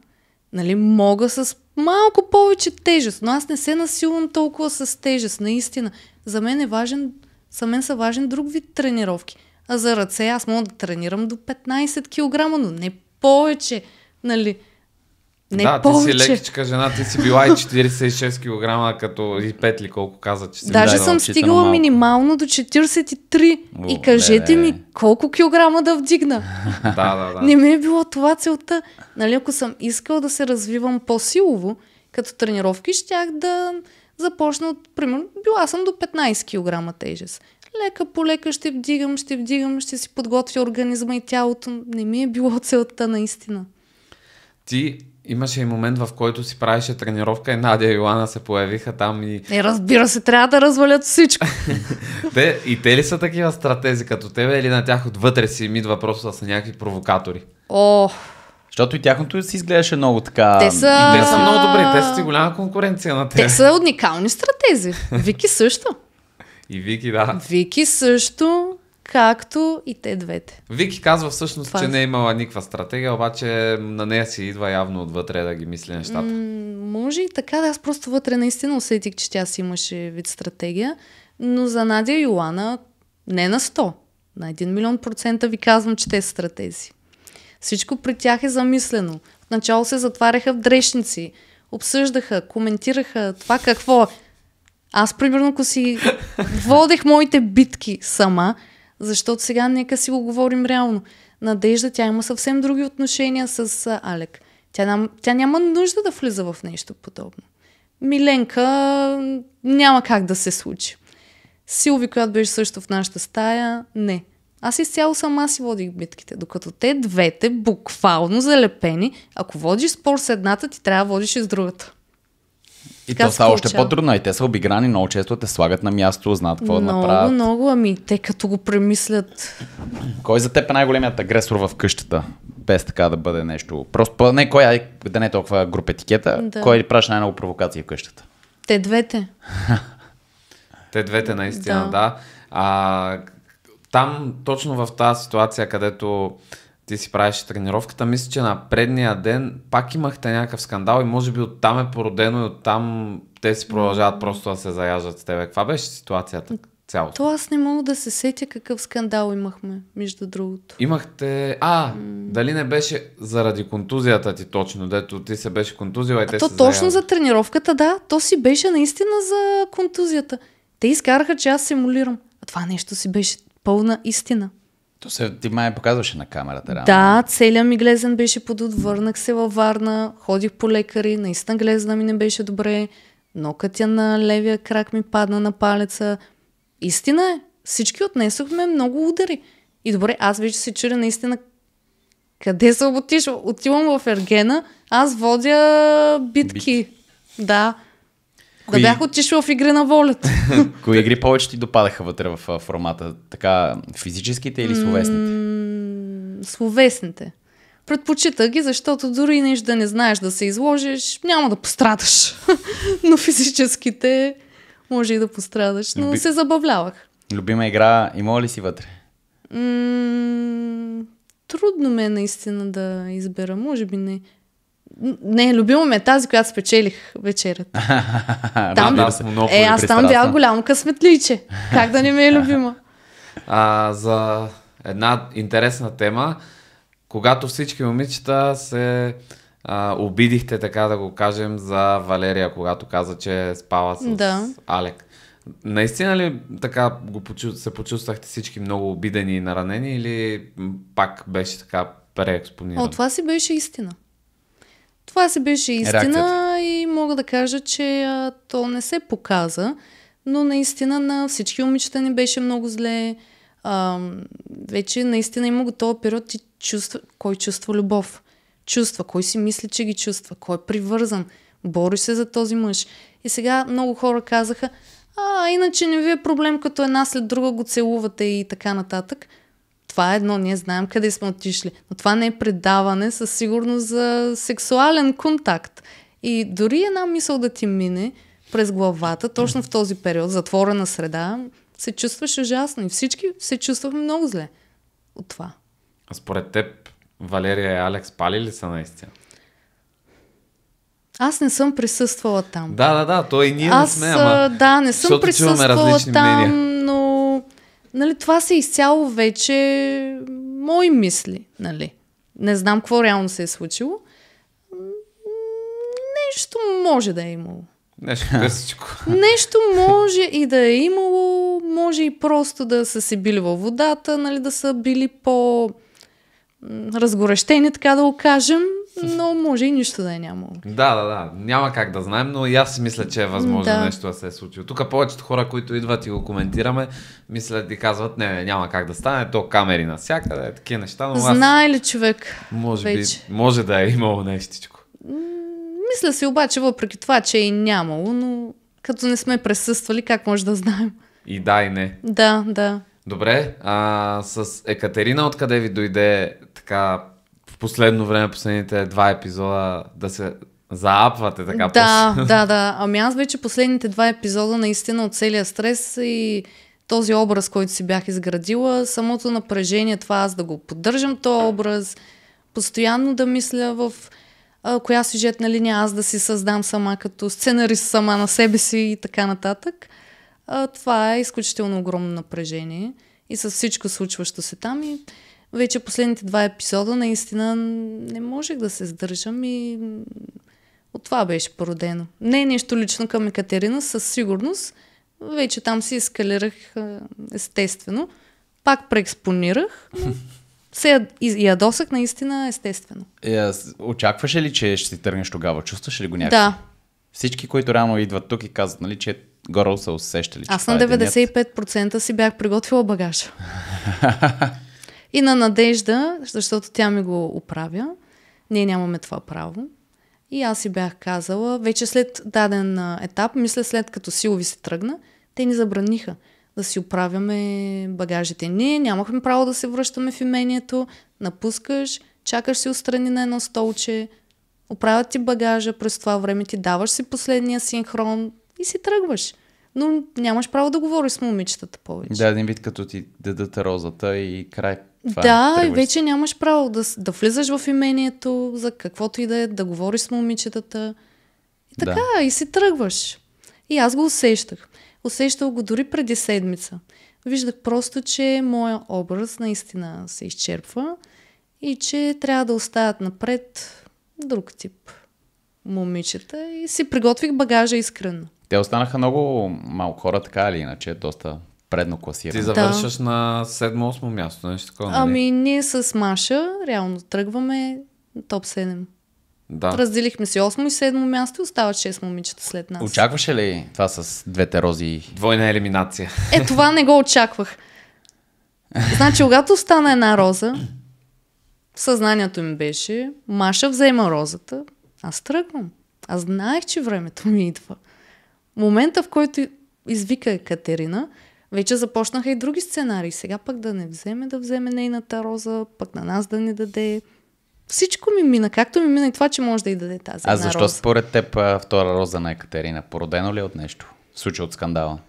нали, мога с малко повече тежест, но аз не се насилвам толкова с тежест, наистина. За мен е важен, за мен са важен друг вид тренировки. А за ръце аз мога да тренирам до 15 кг, но не повече, нали. Не да, повече. ти си лекичка жена, ти си била и 46 кг, като и петли, колко каза, че си Даже съм стигала малко. минимално до 43 и кажете не, ми колко килограма да вдигна. <laughs> да, да, да. Не ми е било това целта. Нали, ако съм искала да се развивам по-силово, като тренировки, щях да започна от, примерно, била съм до 15 кг тежест. Лека по лека ще вдигам, ще вдигам, ще си подготвя организма и тялото. Не ми е било целта наистина. Ти имаше и момент, в който си правеше тренировка и Надя и Йоана се появиха там и... Не, разбира се, трябва да развалят всичко. <laughs> те, и те ли са такива стратези като тебе или на тях отвътре си им идва просто да са някакви провокатори? О, защото и тяхното си изглеждаше много така. Те са... И те са много добри, те са ти голяма конкуренция на те. Те са уникални стратези. Вики също. <laughs> И Вики, да. Вики също както и те двете. Вики казва всъщност, Това... че е не е имала никаква стратегия, обаче на нея си идва явно отвътре да ги мисли нещата. М- може и така, да, аз просто вътре наистина усетих, че тя си имаше вид стратегия, но за Надя и Йоана не на 100, на 1 милион процента ви казвам, че те са стратези. Всичко при тях е замислено. Начало се затваряха в дрешници, обсъждаха, коментираха това какво. Аз, примерно, ако си <laughs> водех моите битки сама, защото сега нека си го говорим реално. Надежда, тя има съвсем други отношения с Алек. Тя, нам, тя няма нужда да влиза в нещо подобно. Миленка няма как да се случи. Силви, която беше също в нашата стая, не. Аз изцяло сама си водих битките, докато те двете буквално залепени, ако водиш спор с едната, ти трябва да водиш и с другата. И то става още по-трудно. И те са обиграни много често, те слагат на място, знаят какво много, да направят. Много, много, ами те като го премислят. Кой за теб е най-големият агресор в къщата? Без така да бъде нещо. Просто не кой, ай, да не е толкова груп етикета. Да. Кой праща най-много провокации в къщата? Те двете. <laughs> те двете, наистина, да. да. А, там, точно в тази ситуация, където ти си правиш тренировката. Мисля, че на предния ден пак имахте някакъв скандал и може би оттам е породено и оттам те си продължават просто да се заяждат с тебе. Каква беше ситуацията? цялото. То аз не мога да се сетя какъв скандал имахме, между другото. Имахте... А, дали не беше заради контузията ти точно, дето ти се беше контузила и а те то се точно за тренировката, да. То си беше наистина за контузията. Те изкараха, че аз симулирам. А това нещо си беше пълна истина. То се, ти май показваше на камерата, реално. Да, целият ми глезен беше под върнах се във Варна, ходих по лекари, наистина глезена ми не беше добре, нокътя на левия крак ми падна на палеца. Истина е, всички отнесохме много удари. И добре, аз вече се чуря, наистина къде се оботиш. Отивам в Ергена, аз водя битки. Бит. Да. Кои... Да бях отишла в игри на волята. <laughs> Кои игри повече ти допадаха вътре в формата? Така, физическите или словесните? словесните. Предпочита ги, защото дори нещо да не знаеш да се изложиш, няма да пострадаш. <laughs> но физическите може и да пострадаш, но Люби... се забавлявах. Любима игра има ли си вътре? М- трудно ме е наистина да избера, може би не не, любима ме е тази, която спечелих вечерата. <laughs> там, аз много е, аз там бях голямо късметличе. Как да не ме е любима? <laughs> а, за една интересна тема. Когато всички момичета се а, обидихте, така да го кажем, за Валерия, когато каза, че е спала с да. Алек. Наистина ли така го почу... се почувствахте всички много обидени и наранени или пак беше така преекспонирано? О, това си беше истина. Това се беше истина Реакцията. и мога да кажа, че а, то не се показа, но наистина на всички момичета ни беше много зле. А, вече наистина има го този период и чувства, кой чувства любов. Чувства, кой си мисли, че ги чувства, кой е привързан. бори се за този мъж. И сега много хора казаха, а, иначе не ви е проблем, като една след друга го целувате и така нататък. Това е едно, ние знаем къде сме отишли. Но това не е предаване със сигурност за сексуален контакт. И дори една мисъл да ти мине през главата, точно в този период, затворена среда, се чувстваш ужасно и всички се чувствахме много зле от това. А според теб Валерия и Алекс пали ли са наистина? Аз не съм присъствала там. Да, да, да, той и ние Аз, не сме, ама... Да, не съм присъствала там, мнения. но Нали, това са изцяло вече мои мисли. Нали. Не знам какво реално се е случило. Нещо може да е имало. Нещо Нещо може и да е имало, може и просто да са се били във водата, нали, да са били по разгорещени, така да го кажем, но може и нищо да е нямало. Да, да, да. Няма как да знаем, но и аз си мисля, че е възможно да. нещо да се е случило. Тук повечето хора, които идват и го коментираме, мислят и казват, не, няма как да стане, то камери навсякъде, такива неща. Но Знае ли човек? Може вече. би, може да е имало нещичко. Мисля си обаче, въпреки това, че е и нямало, но като не сме присъствали, как може да знаем? И да, и не. Да, да. Добре, а, с Екатерина откъде ви дойде така в последно време, последните два епизода да се заапвате така. Да, после. да, да. Ами аз вече последните два епизода наистина от целия стрес и този образ, който си бях изградила, самото напрежение, това аз да го поддържам, този образ, постоянно да мисля в а, коя сюжетна линия аз да си създам сама като сценарист сама на себе си и така нататък. А, това е изключително огромно напрежение и с всичко случващо се там и вече последните два епизода наистина не можех да се сдържам и от това беше породено. Не е нещо лично към Екатерина, със сигурност. Вече там си ескалирах естествено. Пак преекспонирах, но <laughs> се ядосах наистина естествено. Е, очакваше ли, че ще си тръгнеш тогава? Чувстваш ли го някак? Да. Всички, които рано идват тук и казват, нали, че горе са усещали. Аз на 95% е си бях приготвила багаж. <laughs> И на Надежда, защото тя ми го оправя, ние нямаме това право. И аз си бях казала, вече след даден етап, мисля след като силови се тръгна, те ни забраниха да си оправяме багажите. Ние нямахме право да се връщаме в имението, напускаш, чакаш си отстрани на едно столче, оправят ти багажа, през това време ти даваш си последния синхрон и си тръгваш. Но нямаш право да говориш с момичетата повече. Да, един вид като ти дадат розата и край това е да, и вече нямаш право да, да влизаш в имението, за каквото и да е, да говориш с момичетата. И така, да. и си тръгваш. И аз го усещах. Усещах го дори преди седмица. Виждах просто, че моя образ наистина се изчерпва и че трябва да оставят напред друг тип момичета и си приготвих багажа искрено. Те останаха много малко хора, така или иначе, доста предно класиране. Ти завършваш да. на 7-8 място, нещо такова. Нали? Ами ние с Маша реално тръгваме топ 7. Да. Разделихме си 8 и 7 място и остават 6 момичета след нас. Очакваше ли това с двете рози? Двойна елиминация. Е, това не го очаквах. Значи, когато остана една роза, съзнанието ми беше, Маша взема розата, аз тръгвам. Аз знаех, че времето ми идва. Момента, в който извика Катерина, вече започнаха и други сценарии. Сега пък да не вземе, да вземе нейната роза, пък на нас да не даде. Всичко ми мина, както ми мина и това, че може да и даде тази А защо роза. според теб втора роза на Екатерина? Породено ли е от нещо? В случай от скандала?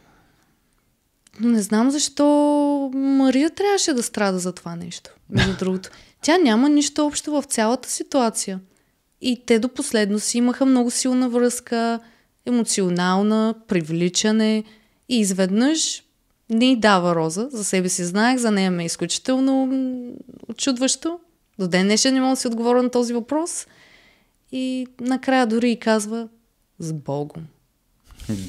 Но не знам защо Мария трябваше да страда за това нещо. Между <laughs> другото, тя няма нищо общо в цялата ситуация. И те до последно си имаха много силна връзка, емоционална, привличане. И изведнъж не й дава роза. За себе си знаех, за нея ме е изключително очудващо. До ден днешен не мога да си отговоря на този въпрос. И накрая дори и казва с Богом.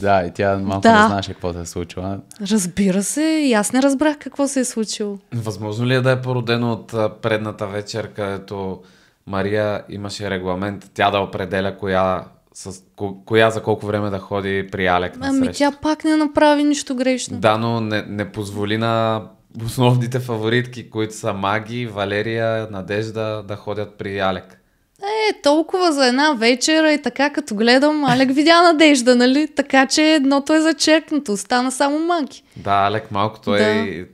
Да, и тя малко да. не знаеше какво се е случило. Разбира се, и аз не разбрах какво се е случило. Възможно ли е да е породено от предната вечер, където Мария имаше регламент тя да определя коя с ко- коя за колко време да ходи при Алек на Ами тя пак не направи нищо грешно. Да, но не, не позволи на основните фаворитки, които са Маги, Валерия, Надежда, да ходят при Алек. Е, толкова за една вечера и така като гледам, Алек видя надежда, нали? Така че едното е зачеркнато, стана само маги. Да, Алек малко той да.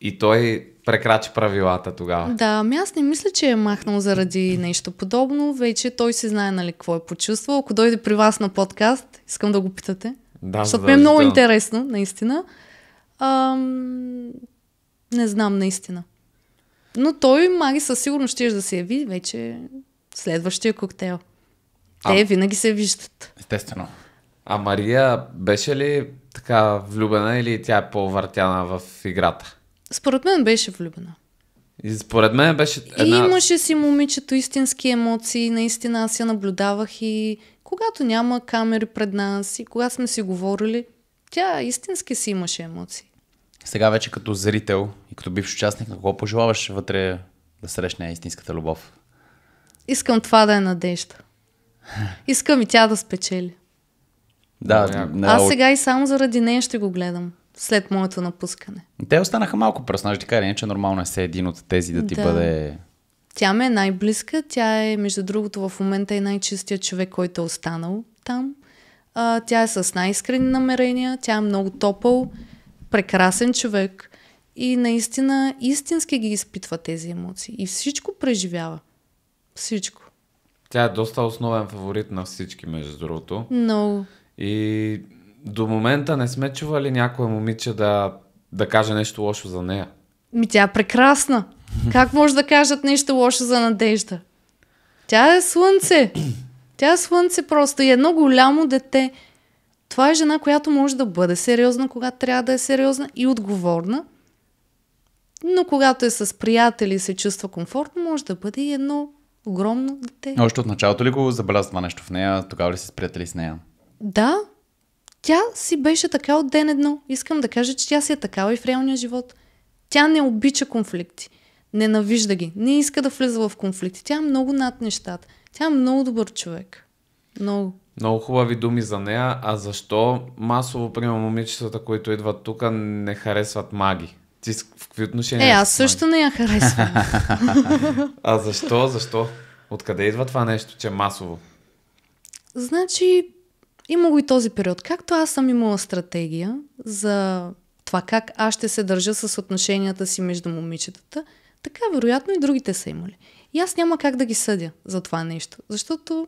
и той прекрачи правилата тогава. Да, ами аз не мисля, че е махнал заради нещо подобно. Вече той си знае, нали, какво е почувствал. Ако дойде при вас на подкаст, искам да го питате. Да, защото ми е много интересно, наистина. Ам... Не знам, наистина. Но той, Маги, със сигурност ще да се яви вече следващия коктейл. Те а, винаги се виждат. Естествено. А Мария беше ли така влюбена или тя е по-въртяна в играта? Според мен беше влюбена. И според мен беше една... И имаше си момичето истински емоции, наистина аз я наблюдавах и когато няма камери пред нас и когато сме си говорили, тя истински си имаше емоции. Сега вече като зрител и като бивш участник, на кого пожелаваш вътре да срещне истинската любов? Искам това да е надежда. Искам и тя да спечели. Да, да. Аз сега и само заради нея ще го гледам след моето напускане. Те останаха малко персонажи, така не, че нормално е се един от тези да ти да. бъде... Тя ме е най-близка, тя е между другото в момента е най-чистия човек, който е останал там. А, тя е с най-искрени намерения, тя е много топъл, прекрасен човек и наистина истински ги изпитва тези емоции и всичко преживява. Всичко. Тя е доста основен фаворит на всички, между другото. Много. No. И до момента не сме чували някоя момиче да, да каже нещо лошо за нея. Ми тя е прекрасна. Как може да кажат нещо лошо за надежда? Тя е слънце. Тя е слънце просто и е едно голямо дете. Това е жена, която може да бъде сериозна, когато трябва да е сериозна и отговорна. Но когато е с приятели и се чувства комфортно, може да бъде и едно огромно дете. Още от началото ли го забелязва това нещо в нея? Тогава ли си сприятели с нея? Да, тя си беше така от ден едно. Искам да кажа, че тя си е такава и в реалния живот. Тя не обича конфликти. Ненавижда ги. Не иска да влиза в конфликти. Тя е много над нещата. Тя е много добър човек. Много. Много хубави думи за нея. А защо масово, примерно, момичетата, които идват тук, не харесват маги? Ти с- в какви отношения? Е, аз също не я харесвам. <laughs> А защо? Защо? Откъде идва това нещо, че е масово? Значи, има го и този период. Както аз съм имала стратегия за това как аз ще се държа с отношенията си между момичетата, така вероятно и другите са имали. И аз няма как да ги съдя за това нещо, защото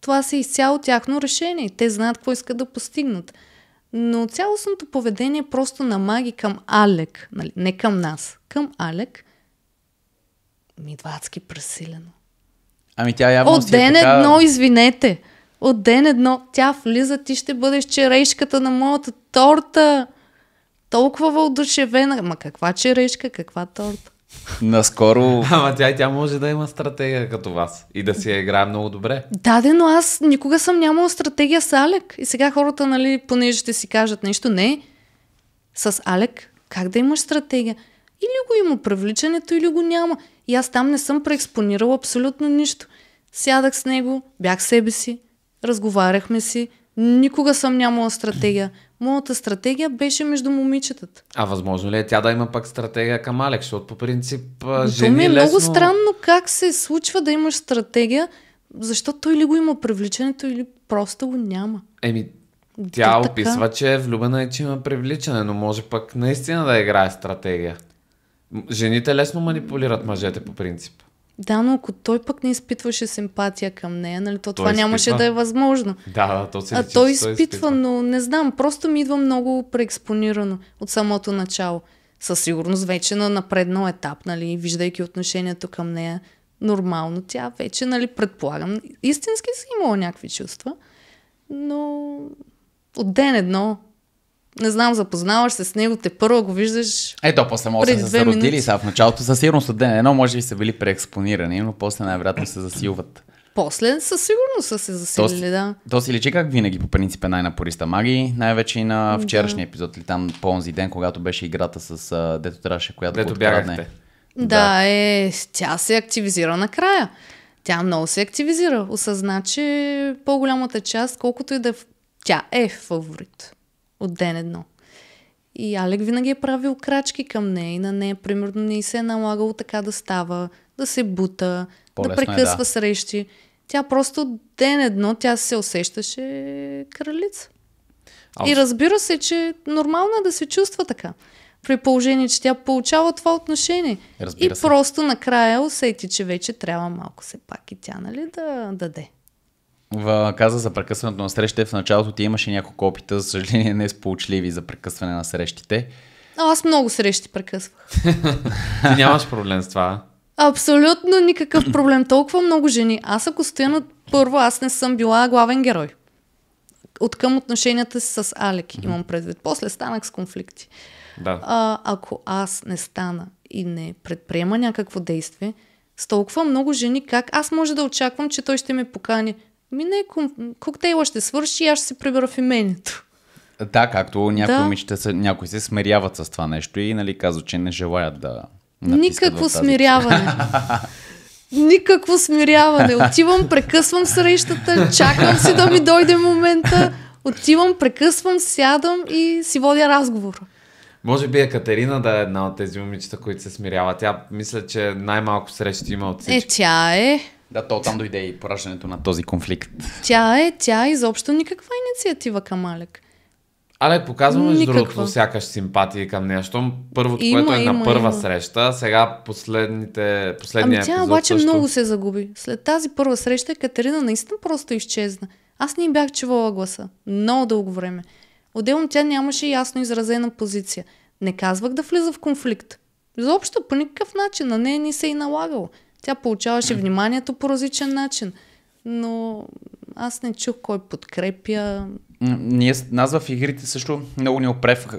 това се изцяло тяхно решение. Те знаят какво искат да постигнат. Но цялостното поведение просто намаги към Алек, нали? не към нас, към Алек, ми двадски пресилено. Ами тя явно От е ден е така... едно, извинете. От ден едно тя влиза, ти ще бъдеш черешката на моята торта. Толкова въодушевена. Ма каква черешка, каква торта? Наскоро. Ама тя, тя може да има стратегия като вас и да си я играе много добре. Да, де, но аз никога съм нямала стратегия с Алек. И сега хората, нали, понеже ще си кажат нещо, не. С Алек, как да имаш стратегия? Или го има привличането, или го няма. И аз там не съм преекспонирала абсолютно нищо. Сядах с него, бях себе си, разговаряхме си. Никога съм нямала стратегия. Моята стратегия беше между момичетата. А възможно ли е тя да има пък стратегия към Алек? Защото по принцип жени То ми е лесно... много странно как се случва да имаш стратегия, защото той ли го има привличането или просто го няма. Еми, тя да, описва, така. че е влюбена и че има привличане, но може пък наистина да играе стратегия. Жените лесно манипулират мъжете по принцип. Да, но ако той пък не изпитваше симпатия към нея, нали, то той това изпитва. нямаше да е възможно. Да, да, то се а той изпитва, изпитва, но не знам, просто ми идва много преекспонирано от самото начало. Със сигурност вече на напреднал етап, нали, виждайки отношението към нея, нормално тя вече, нали, предполагам, истински си имала някакви чувства, но от ден едно не знам, запознаваш се с него, те първо го виждаш. Ето, после може да се родили са в началото. Със сигурност от ден едно може би са били преекспонирани, но после най-вероятно се засилват. После със сигурност са се засилили, то, да. То си личи как винаги по принцип е най-напориста магии, най-вече и на вчерашния епизод, или там по онзи ден, когато беше играта с дето Траше, която дето Да, да, е, тя се активизира накрая. Тя много се активизира. Осъзна, че по-голямата част, колкото и да е тя е фаворит от ден едно. И Алек винаги е правил крачки към нея и на нея, примерно, не се е налагало така да става, да се бута, По-лесно да е, прекъсва е, да. срещи. Тя просто ден едно тя се усещаше кралица. И разбира се, че нормално е да се чувства така. При положение, че тя получава това отношение. Разбира и се. просто накрая усети, че вече трябва малко се пак и тя, нали, да даде каза за прекъсването на срещите. В началото ти имаше няколко опита, за съжаление не сполучливи за прекъсване на срещите. А, аз много срещи прекъсвах. <laughs> ти нямаш проблем с това. Абсолютно никакъв проблем. Толкова много жени. Аз ако стоя на първо, аз не съм била главен герой. От към отношенията си с Алек mm-hmm. имам предвид. После станах с конфликти. Да. А, ако аз не стана и не предприема някакво действие, с толкова много жени, как аз може да очаквам, че той ще ме покани мине, коктейла ще свърши, и аз ще се прибера в имението. Да, както някои да. момичета са, някои се смиряват с това нещо и нали, казват, че не желаят да Никакво смиряване. <laughs> Никакво смиряване. Отивам, прекъсвам срещата, чакам си да ми дойде момента. Отивам, прекъсвам, сядам и си водя разговор. Може би Екатерина да е една от тези момичета, които се смирява. Тя мисля, че най-малко срещи има от е, всички. Е, тя е. Да, то там дойде и пораждането на този конфликт. Тя е, тя е изобщо никаква инициатива към Алек. Алек показва, между другото, сякаш симпатии към нея. Щом първото, има, което е има, на първа има. среща, сега последните, последния ами тя епизод обаче също... много се загуби. След тази първа среща Катерина наистина просто изчезна. Аз не бях чувала гласа. Много дълго време. Отделно тя нямаше ясно изразена позиция. Не казвах да влиза в конфликт. Изобщо по никакъв начин на нея не се и налагало. Тя получаваше вниманието по различен начин. Но аз не чух кой подкрепя. Ние, нас в игрите също много ни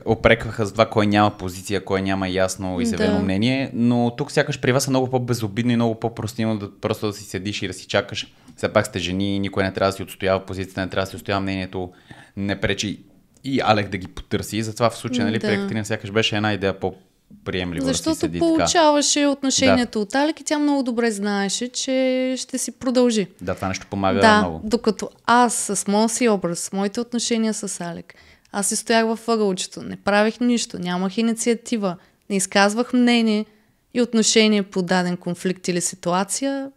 опрекваха за това кой няма позиция, кой няма ясно изявено да. мнение, но тук сякаш при вас е много по-безобидно и много по-простимо да, просто да си седиш и да си чакаш. Все пак сте жени, никой не трябва да си отстоява позицията, не трябва да си отстоява мнението, не пречи и Алек да ги потърси. Затова в случая, нали, да. при Екатерина сякаш беше една идея по приемливо Защото да си седи получаваше така. отношението да. от Алек и тя много добре знаеше, че ще си продължи. Да, това нещо помага да, много. докато аз с моят си образ, с моите отношения с Алек, аз си стоях във ъгълчето, не правих нищо, нямах инициатива, не изказвах мнение и отношение по даден конфликт или ситуация,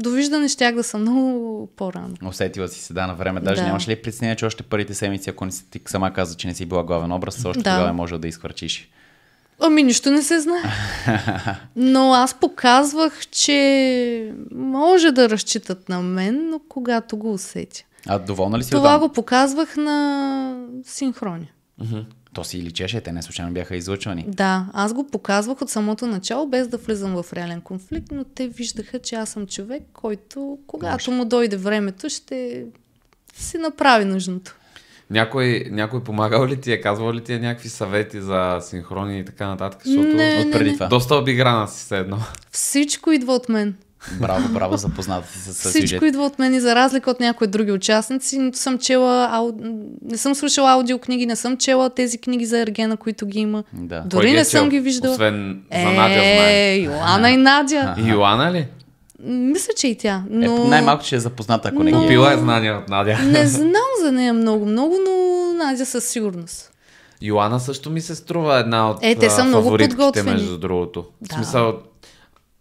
довиждане щях да съм много по-рано. Усетила си се да на време. Даже да. нямаш ли притеснение, че още първите седмици, ако не си, ти сама каза, че не си била главен образ, още да. тогава е може да изхвърчиш. Ами нищо не се знае. <laughs> Но аз показвах, че може да разчитат на мен, но когато го усетя. А доволна ли си Това го показвах на синхрони. То си личеше, те не случайно бяха излъчвани. Да, аз го показвах от самото начало, без да влизам в реален конфликт, но те виждаха, че аз съм човек, който, когато му дойде времето, ще си направи нужното. Някой, някой помагал ли ти е, казвал ли ти е някакви съвети за синхрони и така нататък? Защото не, от преди не, не. това. Доста обиграна си се едно. Всичко идва от мен. Браво, браво, запозната си с Всичко идва от мен и за разлика от някои други участници. Нито съм чела, ау... не съм слушала аудиокниги, не съм чела тези книги за Ергена, които ги има. Да. Дори Кой не съм чел? ги виждала. Освен за Надя, Е, Йоана и Надя. Йоана ли? Мисля, че и тя. Е, но... Е, най-малко ще е запозната, ако но... не ги е. Купила е знания от Надя. Не <laughs> знам за нея много-много, но Надя със сигурност. Йоана също ми се струва една от е, те са много фаворитките, подготвени. между другото. Да. В смисъл,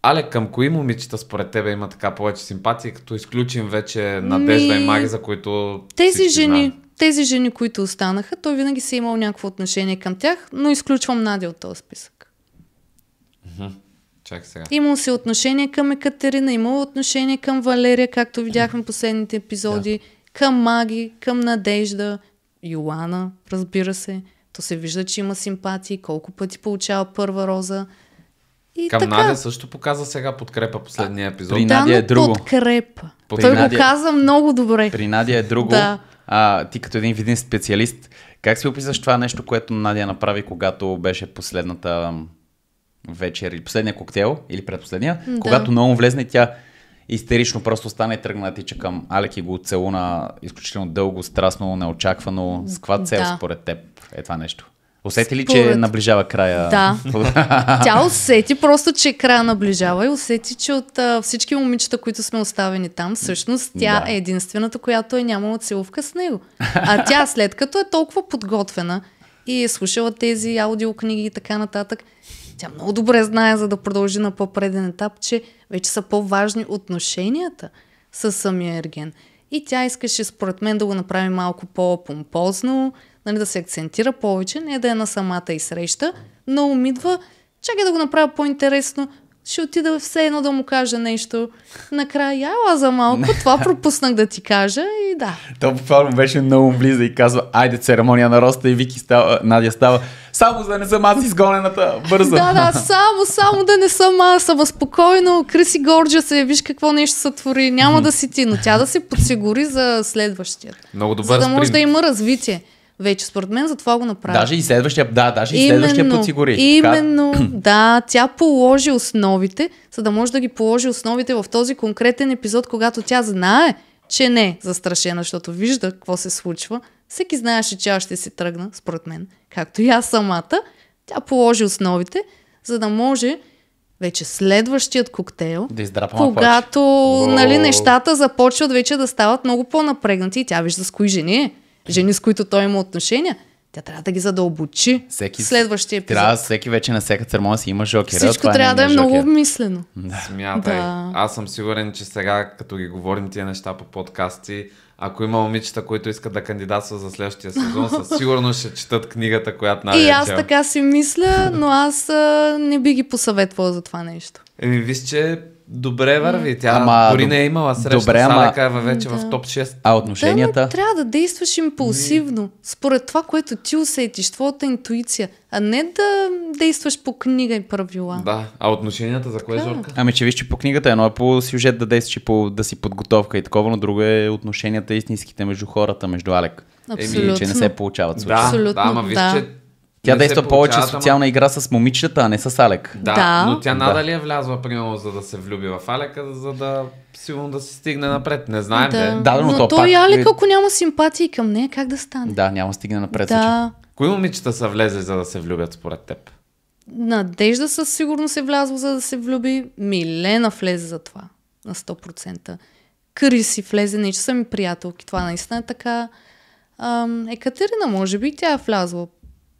Але, към кои момичета според тебе има така повече симпатии, като изключим вече Надежда ми... и Маги, за които Тези жени, знаем? тези жени, които останаха, той винаги си е имал някакво отношение към тях, но изключвам Надя от този списък. Uh-huh. Чак сега. Имало се отношение към Екатерина, имало отношение към Валерия, както ами. видяхме в последните епизоди, да. към Маги, към Надежда, Йоана, разбира се. То се вижда, че има симпатии, колко пъти получава първа роза. И към така... Надя също показа сега подкрепа последния епизод. Е при Надя е друго. подкрепа. При Той Надя... го каза много добре. При Надя е друго. Да. А, ти като един виден специалист, как си описваш това нещо, което Надя направи, когато беше последната вечер или последния коктейл, или предпоследния, да. когато много влезне тя истерично просто стане и тръгна да тича към Алек и го целуна изключително дълго, страстно, неочаквано. С каква цел да. според теб е това нещо? Усети ли, Според... че наближава края? Да. <laughs> Тя усети просто, че края наближава и усети, че от а, всички момичета, които сме оставени там, всъщност тя да. е единствената, която е нямала целувка с него. А тя, след като е толкова подготвена и е слушала тези аудиокниги и така нататък, тя много добре знае, за да продължи на по-преден етап, че вече са по-важни отношенията с самия ерген. И тя искаше, според мен, да го направи малко по-помпозно, нали, да се акцентира повече, не да е на самата и среща, но умидва, чакай да го направя по-интересно, ще отида все едно да му кажа нещо. Накрая, ала за малко, това пропуснах да ти кажа и да. То буквално беше много близо и казва, айде церемония на роста и Вики става, Надя става, само за да не съм аз изгонената, бързо. да, да, само, само да не съм аз, ама спокойно, Криси горджа се, виж какво нещо се твори, няма да си ти, но тя да се подсигури за следващия. Много добър За да може спринт. да има развитие вече. Според мен затова го направи. Даже и следващия, да, даже именно, и следващия подсигури. Именно, така... да, тя положи основите, за да може да ги положи основите в този конкретен епизод, когато тя знае, че не е застрашена, защото вижда какво се случва. Всеки знаеше, че аз ще си тръгна, според мен, както и аз самата. Тя положи основите, за да може вече следващият коктейл, да когато нали, нещата започват вече да стават много по-напрегнати и тя вижда с кои жени е жени, с които той има отношения, тя трябва да ги задълбочи всеки, следващия епизод. Трябва всеки вече на всяка церемония си има жокера. Всичко е трябва да е много обмислено. Да. Смятай. Да. Аз съм сигурен, че сега, като ги говорим тия неща по подкасти, ако има момичета, които искат да кандидатстват за следващия сезон, със сигурност ще четат книгата, която най И аз така си мисля, но аз а, не би ги посъветвала за това нещо. Еми, виж, че добре върви. Тя ама, дори не е имала среща добре, ама... вече да. в топ 6. А отношенията? Да, трябва да действаш импулсивно, според това, което ти усетиш, твоята интуиция, а не да действаш по книга и правила. Да, а отношенията за кое, е. Жорка? Ами, че виж, че по книгата едно е по сюжет да действаш и по, да си подготовка и такова, но друго е отношенията истинските между хората, между Алек. Абсолютно. Еми, че не се получават случаи. Да, Абсолютно, да, ама виж, да. че тя действа повече социална игра с момичета, а не с Алек. Да, да. но тя надали е влязла, примерно, за да се влюби в Алека, за да сигурно да се стигне напред. Не знаем да. Де. Да, но, но то, то пак... и Алек, е- ако няма симпатии към нея, как да стане? Да, няма стигне напред. Да. Кои момичета са влезли, за да се влюбят според теб? Надежда със сигурност е влязла, за да се влюби. Милена влезе за това. На 100%. Криси влезе, не че са ми приятелки. Това наистина е така. Екатерина, може би, тя е влязла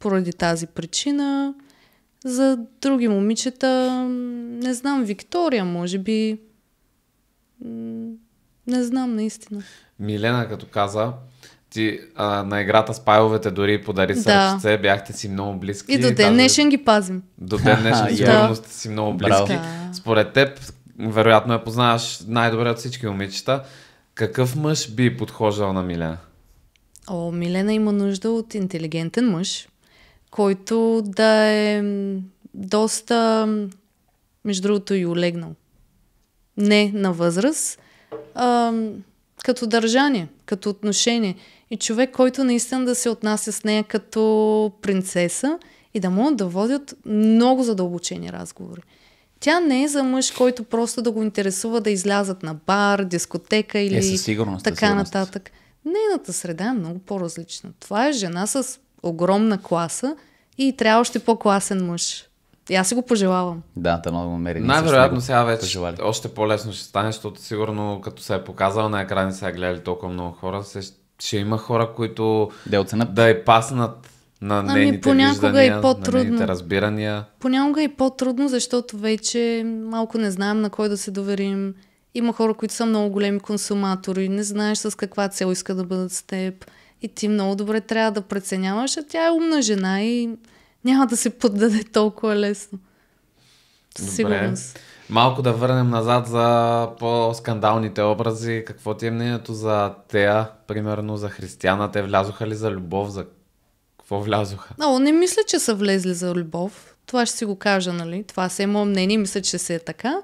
поради тази причина. За други момичета, не знам, Виктория, може би. Не знам наистина. Милена, като каза, ти а, на играта с пайловете дори подари сърчце, да. бяхте си много близки. И до ден днешен ги пазим. До ден <laughs> днешен yeah. сигурно сте си много близки. Да. Според теб, вероятно я познаваш най-добре от всички момичета. Какъв мъж би подхождал на Милена? О, Милена има нужда от интелигентен мъж, който да е доста, между другото и олегнал. Не на възраст, а, като държание, като отношение. И човек, който наистина да се отнася с нея като принцеса и да могат да водят много задълбочени разговори. Тя не е за мъж, който просто да го интересува да излязат на бар, дискотека е, или е, със сигурност, така сигурност. нататък. Нейната среда е много по-различна. Това е жена с огромна класа и трябва още по-класен мъж. И аз си го пожелавам. Да, да много намери. Най-вероятно сега вече пожелали. още по-лесно ще стане, защото сигурно като се е показала на екрани, сега гледали толкова много хора, се, ще има хора, които да, да е паснат на ами, нейните понякога виждания, е по-трудно. на нейните разбирания. Понякога е по-трудно, защото вече малко не знаем на кой да се доверим. Има хора, които са много големи консуматори, не знаеш с каква цел иска да бъдат с теб. И ти много добре трябва да преценяваш, а тя е умна жена и няма да се поддаде толкова лесно. Добре. Сигурност. Малко да върнем назад за по-скандалните образи. Какво ти е мнението за Тея, примерно за Християна? Те влязоха ли за любов? За какво влязоха? Много не мисля, че са влезли за любов. Това ще си го кажа, нали? Това се е мое мнение, мисля, че се е така.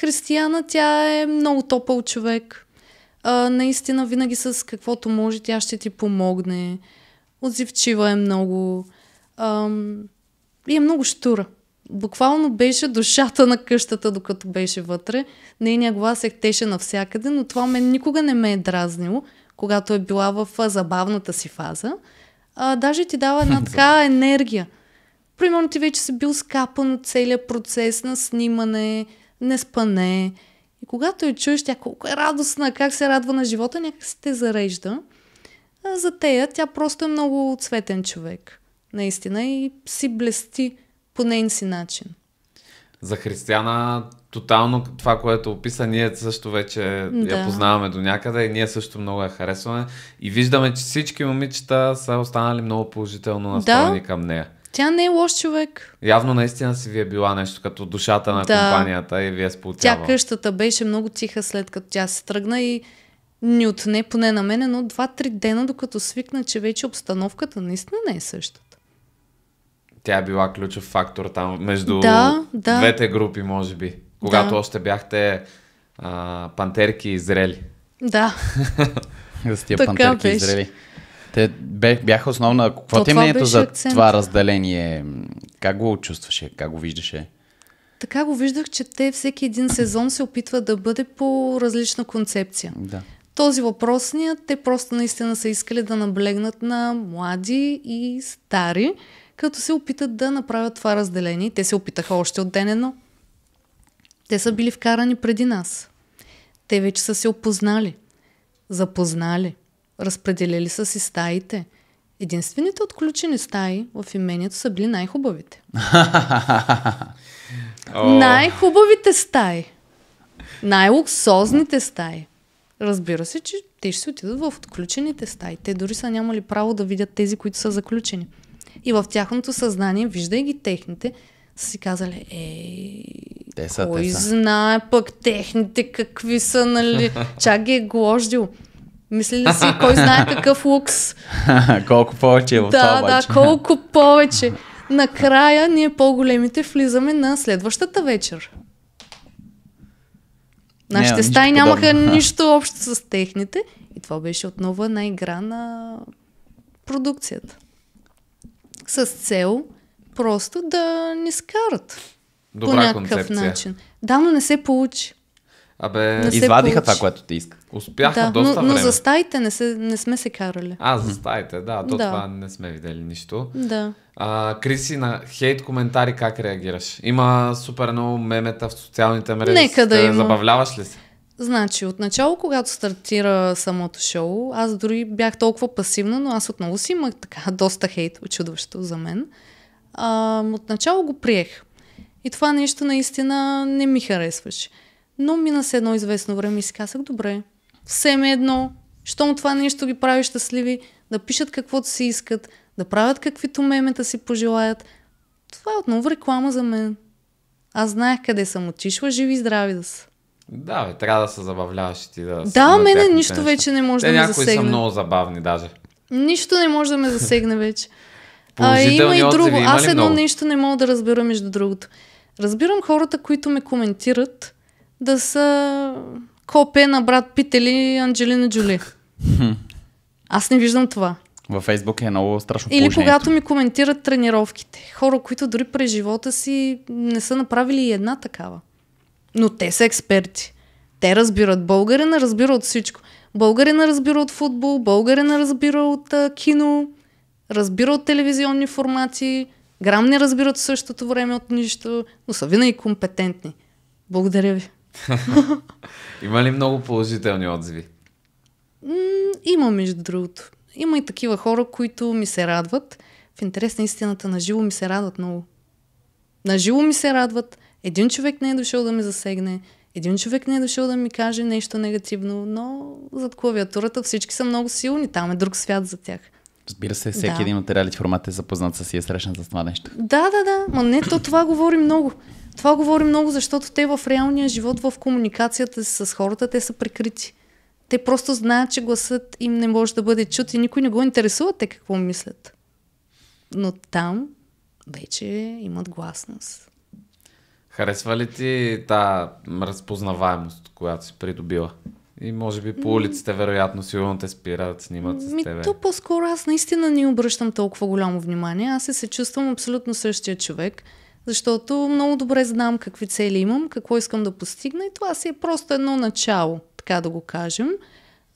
Християна, тя е много топъл човек а, наистина винаги с каквото може тя ще ти помогне. Отзивчива е много. А, и е много штура. Буквално беше душата на къщата, докато беше вътре. Нейният глас е теше навсякъде, но това мен никога не ме е дразнило, когато е била в забавната си фаза. А, даже ти дава една <laughs> така енергия. Примерно ти вече си бил скапан от целият процес на снимане, не спане и когато я чуеш, тя колко е радостна, как се радва на живота, някак се те зарежда. А за тея тя просто е много цветен човек. Наистина и си блести по нейн си начин. За християна тотално това, което описа, ние също вече да. я познаваме до някъде и ние също много я харесваме. И виждаме, че всички момичета са останали много положително настроени да? към нея. Тя не е лош човек. Явно наистина си ви е била нещо като душата на да. компанията и вие сплотява. Тя къщата беше много тиха след като тя се тръгна и ни отне поне на мене, но 2-3 дена, докато свикна, че вече обстановката наистина не е същата. Тя е била ключов фактор там между да, да. двете групи, може би. Когато да. още бяхте а, пантерки и зрели. Да. <laughs> С тия така пантерки беше. и зрели. Те бяха основна. Какво ти е мнението за акцент. това разделение? Как го чувстваше? Как го виждаше? Така го виждах, че те всеки един сезон се опитва да бъде по различна концепция. Да. Този въпросният, те просто наистина са искали да наблегнат на млади и стари, като се опитат да направят това разделение. Те се опитаха още от ден едно. Те са били вкарани преди нас. Те вече са се опознали, запознали – Разпределили са си стаите. Единствените отключени стаи в имението са били най-хубавите. <laughs> най-хубавите стаи. Най-луксозните стаи. Разбира се, че те ще си отидат в отключените стаи. Те дори са нямали право да видят тези, които са заключени. И в тяхното съзнание, виждай ги техните, са си казали, ей, те са, кой те са. знае пък техните какви са, нали? <laughs> Чак ги е глождил. Мисли ли си, кой знае какъв лукс? <laughs> колко повече е в това, Да, обаче. да, колко повече. <laughs> Накрая ние по-големите влизаме на следващата вечер. Нашите не, стаи нямаха подобно. <laughs> нищо общо с техните. И това беше отново една игра на продукцията. С цел просто да ни скарат. Добра по някакъв концепция. начин. Да, но не се получи. Абе, не извадиха получи. това, което ти исках. Успяха да, доста но, време. Но за стаите не, се, не сме се карали. А, за стаите, да. То да. това не сме видели нищо. Да. А, Криси, на хейт коментари как реагираш? Има супер много мемета в социалните мрежи. Нека да има. Забавляваш ли се? Значи, отначало, когато стартира самото шоу, аз дори бях толкова пасивна, но аз отново си имах така <laughs> доста хейт, очудващо за мен. А, отначало го приех. И това нещо наистина не ми харесваше. Но мина се едно известно време и си казах, добре, все ме едно, щом това нещо ги прави щастливи, да пишат каквото си искат, да правят каквито мемета си пожелаят. Това е отново реклама за мен. Аз знаех къде съм отишла, живи и здрави да са. Да, бе, трябва да се забавляваш и ти да. Да, мене нищо неща. вече не може Те, да ме някои засегне. Някои са много забавни даже. Нищо не може да ме засегне вече. а, има и друго. Има Аз едно много? нещо не мога да разбера, между другото. Разбирам хората, които ме коментират, да са Копия на брат Пители и Анджелина Джоли. Аз не виждам това. Във Фейсбук е много страшно Или когато ми коментират тренировките. Хора, които дори през живота си не са направили и една такава. Но те са експерти. Те разбират. Българина разбира от всичко. Българина разбира от футбол, българина разбира от а, кино, разбира от телевизионни формати, грам не разбират в същото време от нищо, но са винаги компетентни. Благодаря ви. <laughs> Има ли много положителни отзиви? Има, между другото. Има и такива хора, които ми се радват. В интерес на истината, на живо ми се радват много. На живо ми се радват. Един човек не е дошъл да ме засегне. Един човек не е дошъл да ми каже нещо негативно, но зад клавиатурата всички са много силни. Там е друг свят за тях. Разбира се, всеки да. един от реалити формата е запознат с и е срещнат с това нещо. Да, да, да. Ма не, то това говори много. Това говори много, защото те в реалния живот, в комуникацията с хората, те са прикрити. Те просто знаят, че гласът им не може да бъде чут и никой не го интересува те какво мислят. Но там вече имат гласност. Харесва ли ти та разпознаваемост, която си придобила? И може би по улиците, вероятно, сигурно те спират, снимат с тебе. То по-скоро аз наистина не обръщам толкова голямо внимание. Аз се чувствам абсолютно същия човек, защото много добре знам какви цели имам, какво искам да постигна и това си е просто едно начало, така да го кажем.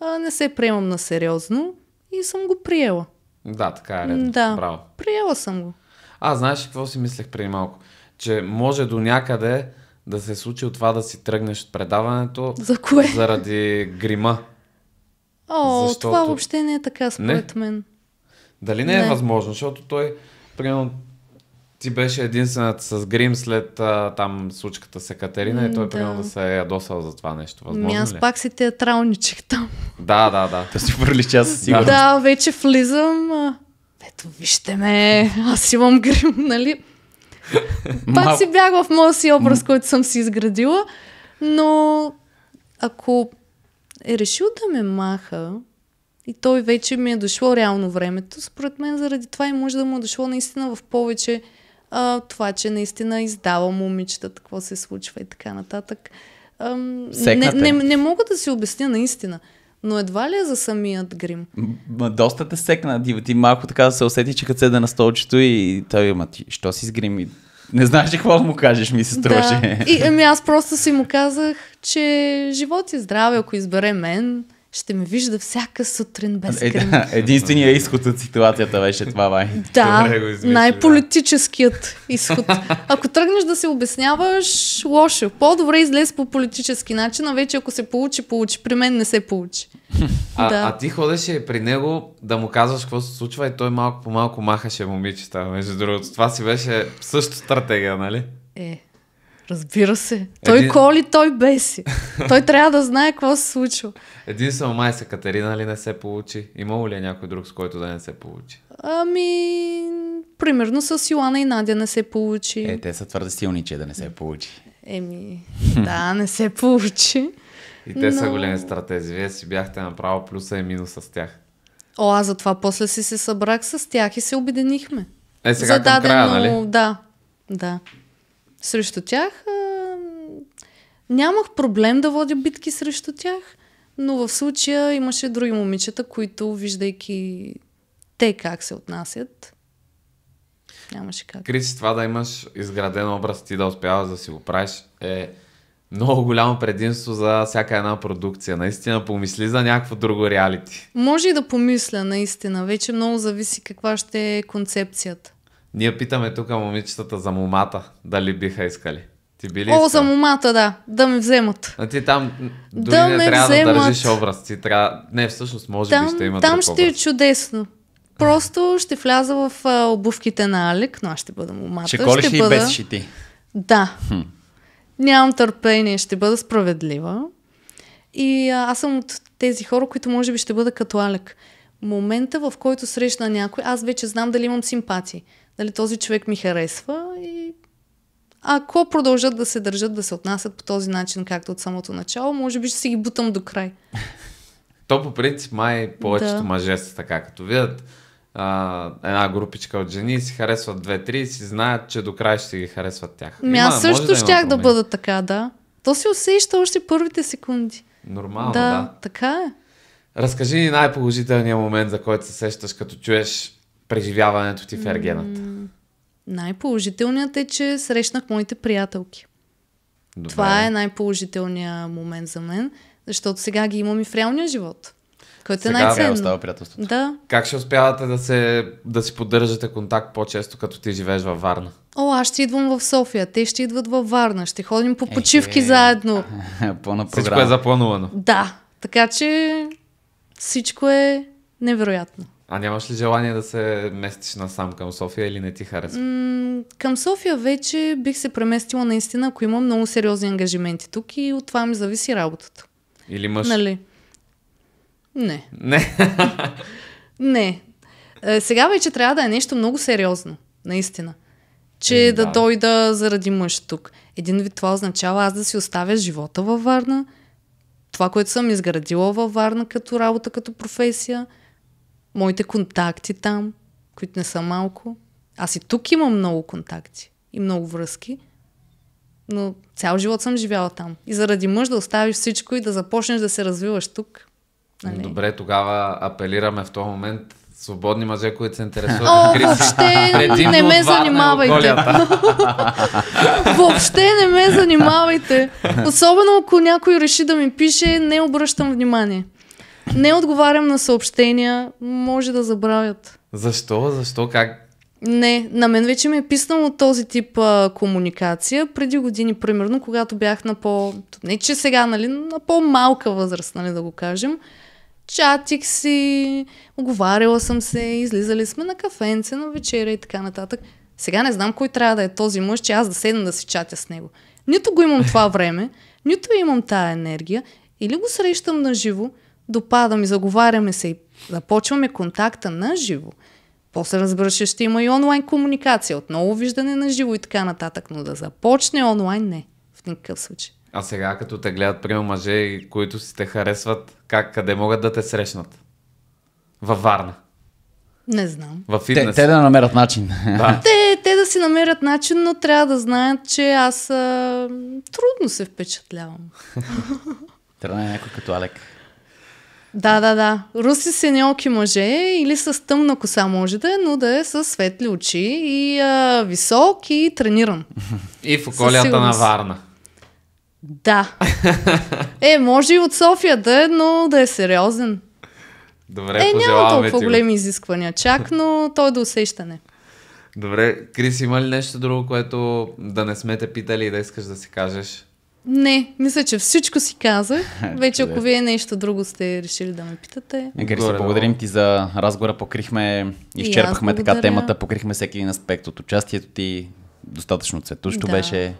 А, не се приемам на сериозно и съм го приела. Да, така е редно. Да, Браво. приела съм го. А, знаеш какво си мислех преди малко? Че може до някъде да се случи от това да си тръгнеш от предаването. За кое? Заради грима. О, защото... това въобще не е така според мен. Дали не, е не е възможно, защото той, примерно, ти беше единствената с грим след а, там случката с Екатерина и той да. примерно да се е ядосал за това нещо. Възможно Ми, аз е? пак си театралничих там. Да, да, да. Да <laughs> си пролича със сигурност. Да, вече влизам. Ето, вижте ме, аз имам грим, нали? Пак си бях в моя си образ, който съм си изградила, но ако е решил да ме маха и той вече ми е дошло реално времето, според мен заради това и може да му е дошло наистина в повече а, това, че наистина издава момичета, какво се случва и така нататък. А, не, не, не мога да си обясня наистина но едва ли е за самият грим. М- доста те секна, Ти, Ти малко така се усети, че като седа на столчето и той има ти, що си с грим? И... Не знаеш какво му кажеш, ми се струваше. Да. И, ами аз просто си му казах, че живот и е здраве, ако избере мен, ще ме вижда всяка сутрин без е, Да, <laughs> Единственият изход от ситуацията беше това, вай. Да, най-политическият изход. Ако тръгнеш да се обясняваш, лошо. По-добре излез по политически начин, а вече ако се получи, получи. При мен не се получи. А, да. а ти ходеше при него да му казваш какво се случва и той малко по малко махаше момичета. Между другото, това си беше също стратегия, нали? Е, Разбира се. Той Един... коли, той беси. Той трябва да знае какво се случва. Единствено май се Катерина ли не се получи? Имало ли е някой друг, с който да не се получи? Ами, примерно с Йоана и Надя не се получи. Е, те са твърде силни, че е да не се получи. Еми, да, не се получи. И те но... са големи стратези. Вие си бяхте направо плюса и минус с тях. О, а затова после си се събрах с тях и се обединихме. Е, сега Зададено... към края, нали? Да, да срещу тях. А, нямах проблем да водя битки срещу тях, но в случая имаше други момичета, които, виждайки те как се отнасят, нямаше как. Крис, това да имаш изграден образ, ти да успяваш да си го правиш, е много голямо предимство за всяка една продукция. Наистина помисли за някакво друго реалити. Може и да помисля, наистина. Вече много зависи каква ще е концепцията. Ние питаме тук момичетата за момата, дали биха искали. Ти били О, за момата, да. Да ме вземат. А ти там дори да не трябва вземат. да държиш образ. Ти трябва... Не, всъщност, може там, би ще има Там ще образ. е чудесно. Просто ще вляза в а, обувките на Алек, но аз ще бъда момата. Ще колиш ще и бъда... без шити. Да. Хм. Нямам търпение, ще бъда справедлива. И а, аз съм от тези хора, които може би ще бъда като Алек момента, в който срещна някой, аз вече знам дали имам симпатии, дали този човек ми харесва и ако продължат да се държат, да се отнасят по този начин, както от самото начало, може би ще си ги бутам до край. То по принцип май е повечето да. мъже са така, като видят а, една групичка от жени си харесват две-три и си знаят, че до край ще ги харесват тях. Ми, аз също да щях да бъда така, да. То се усеща още първите секунди. Нормално, да. да. Така е. Разкажи ни най-положителния момент, за който се сещаш, като чуеш преживяването ти в ергената. най-положителният е, че срещнах моите приятелки. Добре. Това е най-положителният момент за мен, защото сега ги имам и в реалния живот. Който е сега е най-ценно. остава приятелството. Да. Как ще успявате да, се, да си поддържате контакт по-често, като ти живееш във Варна? О, аз ще идвам в София, те ще идват във Варна, ще ходим по почивки е, е, е. заедно. <laughs> Всичко е запланувано. Да, така че всичко е невероятно. А нямаш ли желание да се местиш насам към София или не ти харесва? М- към София вече бих се преместила наистина, ако имам много сериозни ангажименти тук и от това ми зависи работата. Или мъж? Нали? Не. Не. <laughs> не. Е, сега вече трябва да е нещо много сериозно, наистина. Че е, да, да дойда заради мъж тук. Един вид това означава аз да си оставя живота във Варна, това, което съм изградила във Варна като работа, като професия, моите контакти там, които не са малко. Аз и тук имам много контакти и много връзки, но цял живот съм живяла там. И заради мъж да оставиш всичко и да започнеш да се развиваш тук. Нали? Добре, тогава апелираме в този момент свободни мъже, които се интересуват О, въобще <laughs> не ме занимавайте. <laughs> въобще не ме занимавайте. Особено ако някой реши да ми пише, не обръщам внимание. Не отговарям на съобщения, може да забравят. Защо? Защо? Как? Не, на мен вече ми е писнало този тип а, комуникация преди години, примерно, когато бях на по... Не, че сега, нали, на по-малка възраст, нали, да го кажем чатих си, оговаряла съм се, излизали сме на кафенце, на вечеря и така нататък. Сега не знам кой трябва да е този мъж, че аз да седна да си чатя с него. Нито го имам това време, нито имам тая енергия. Или го срещам на живо, допадам и заговаряме се и започваме контакта на живо. После разбира че ще има и онлайн комуникация, отново виждане на живо и така нататък, но да започне онлайн не, в никакъв случай. А сега, като те гледат, примерно, мъже, които си те харесват, как, къде могат да те срещнат? Във Варна. Не знам. Във фитнес. Те, те да намерят начин. Да. <laughs> Те, те да си намерят начин, но трябва да знаят, че аз а... трудно се впечатлявам. <laughs> трябва да е някой като Алек. Да, да, да. Руси неоки мъже или с тъмна коса може да е, но да е с светли очи и а, висок и трениран. И в околията на Варна. Да. <laughs> Е, може и от София да е, но да е сериозен. Добре, е, няма толкова големи изисквания чак, но той е до усещане. Добре, Крис, има ли нещо друго, което да не сме те питали и да искаш да си кажеш? Не, мисля, че всичко си казах. <laughs> Вече ако вие нещо друго сте решили да ме питате. Гриси, е, благодарим ти за разговора. Покрихме, изчерпахме така темата, покрихме всеки един аспект от участието ти. Достатъчно цветущо да. беше.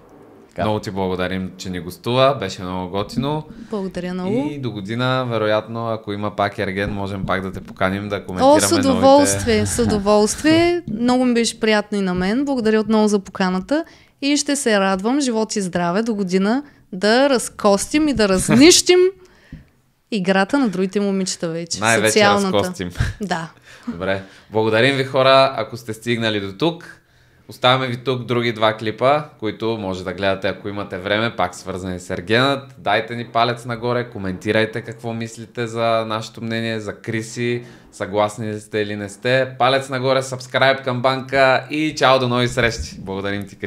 Така. Много ти благодарим, че ни гостува. Беше много готино. Благодаря много. И до година, вероятно, ако има пак Ерген, можем пак да те поканим да коментираме О, с удоволствие, новите... с <laughs> удоволствие. много ми беше приятно и на мен. Благодаря отново за поканата. И ще се радвам, живот и здраве, до година да разкостим и да <laughs> разнищим играта на другите момичета вече. Най-вече социалната. разкостим. Да. Добре. Благодарим ви хора, ако сте стигнали до тук. Оставяме ви тук други два клипа, които може да гледате, ако имате време, пак свързани с Ергенът. Дайте ни палец нагоре, коментирайте какво мислите за нашето мнение, за Криси, съгласни ли сте или не сте. Палец нагоре, сабскрайб към банка и чао до нови срещи. Благодарим ти, Криси.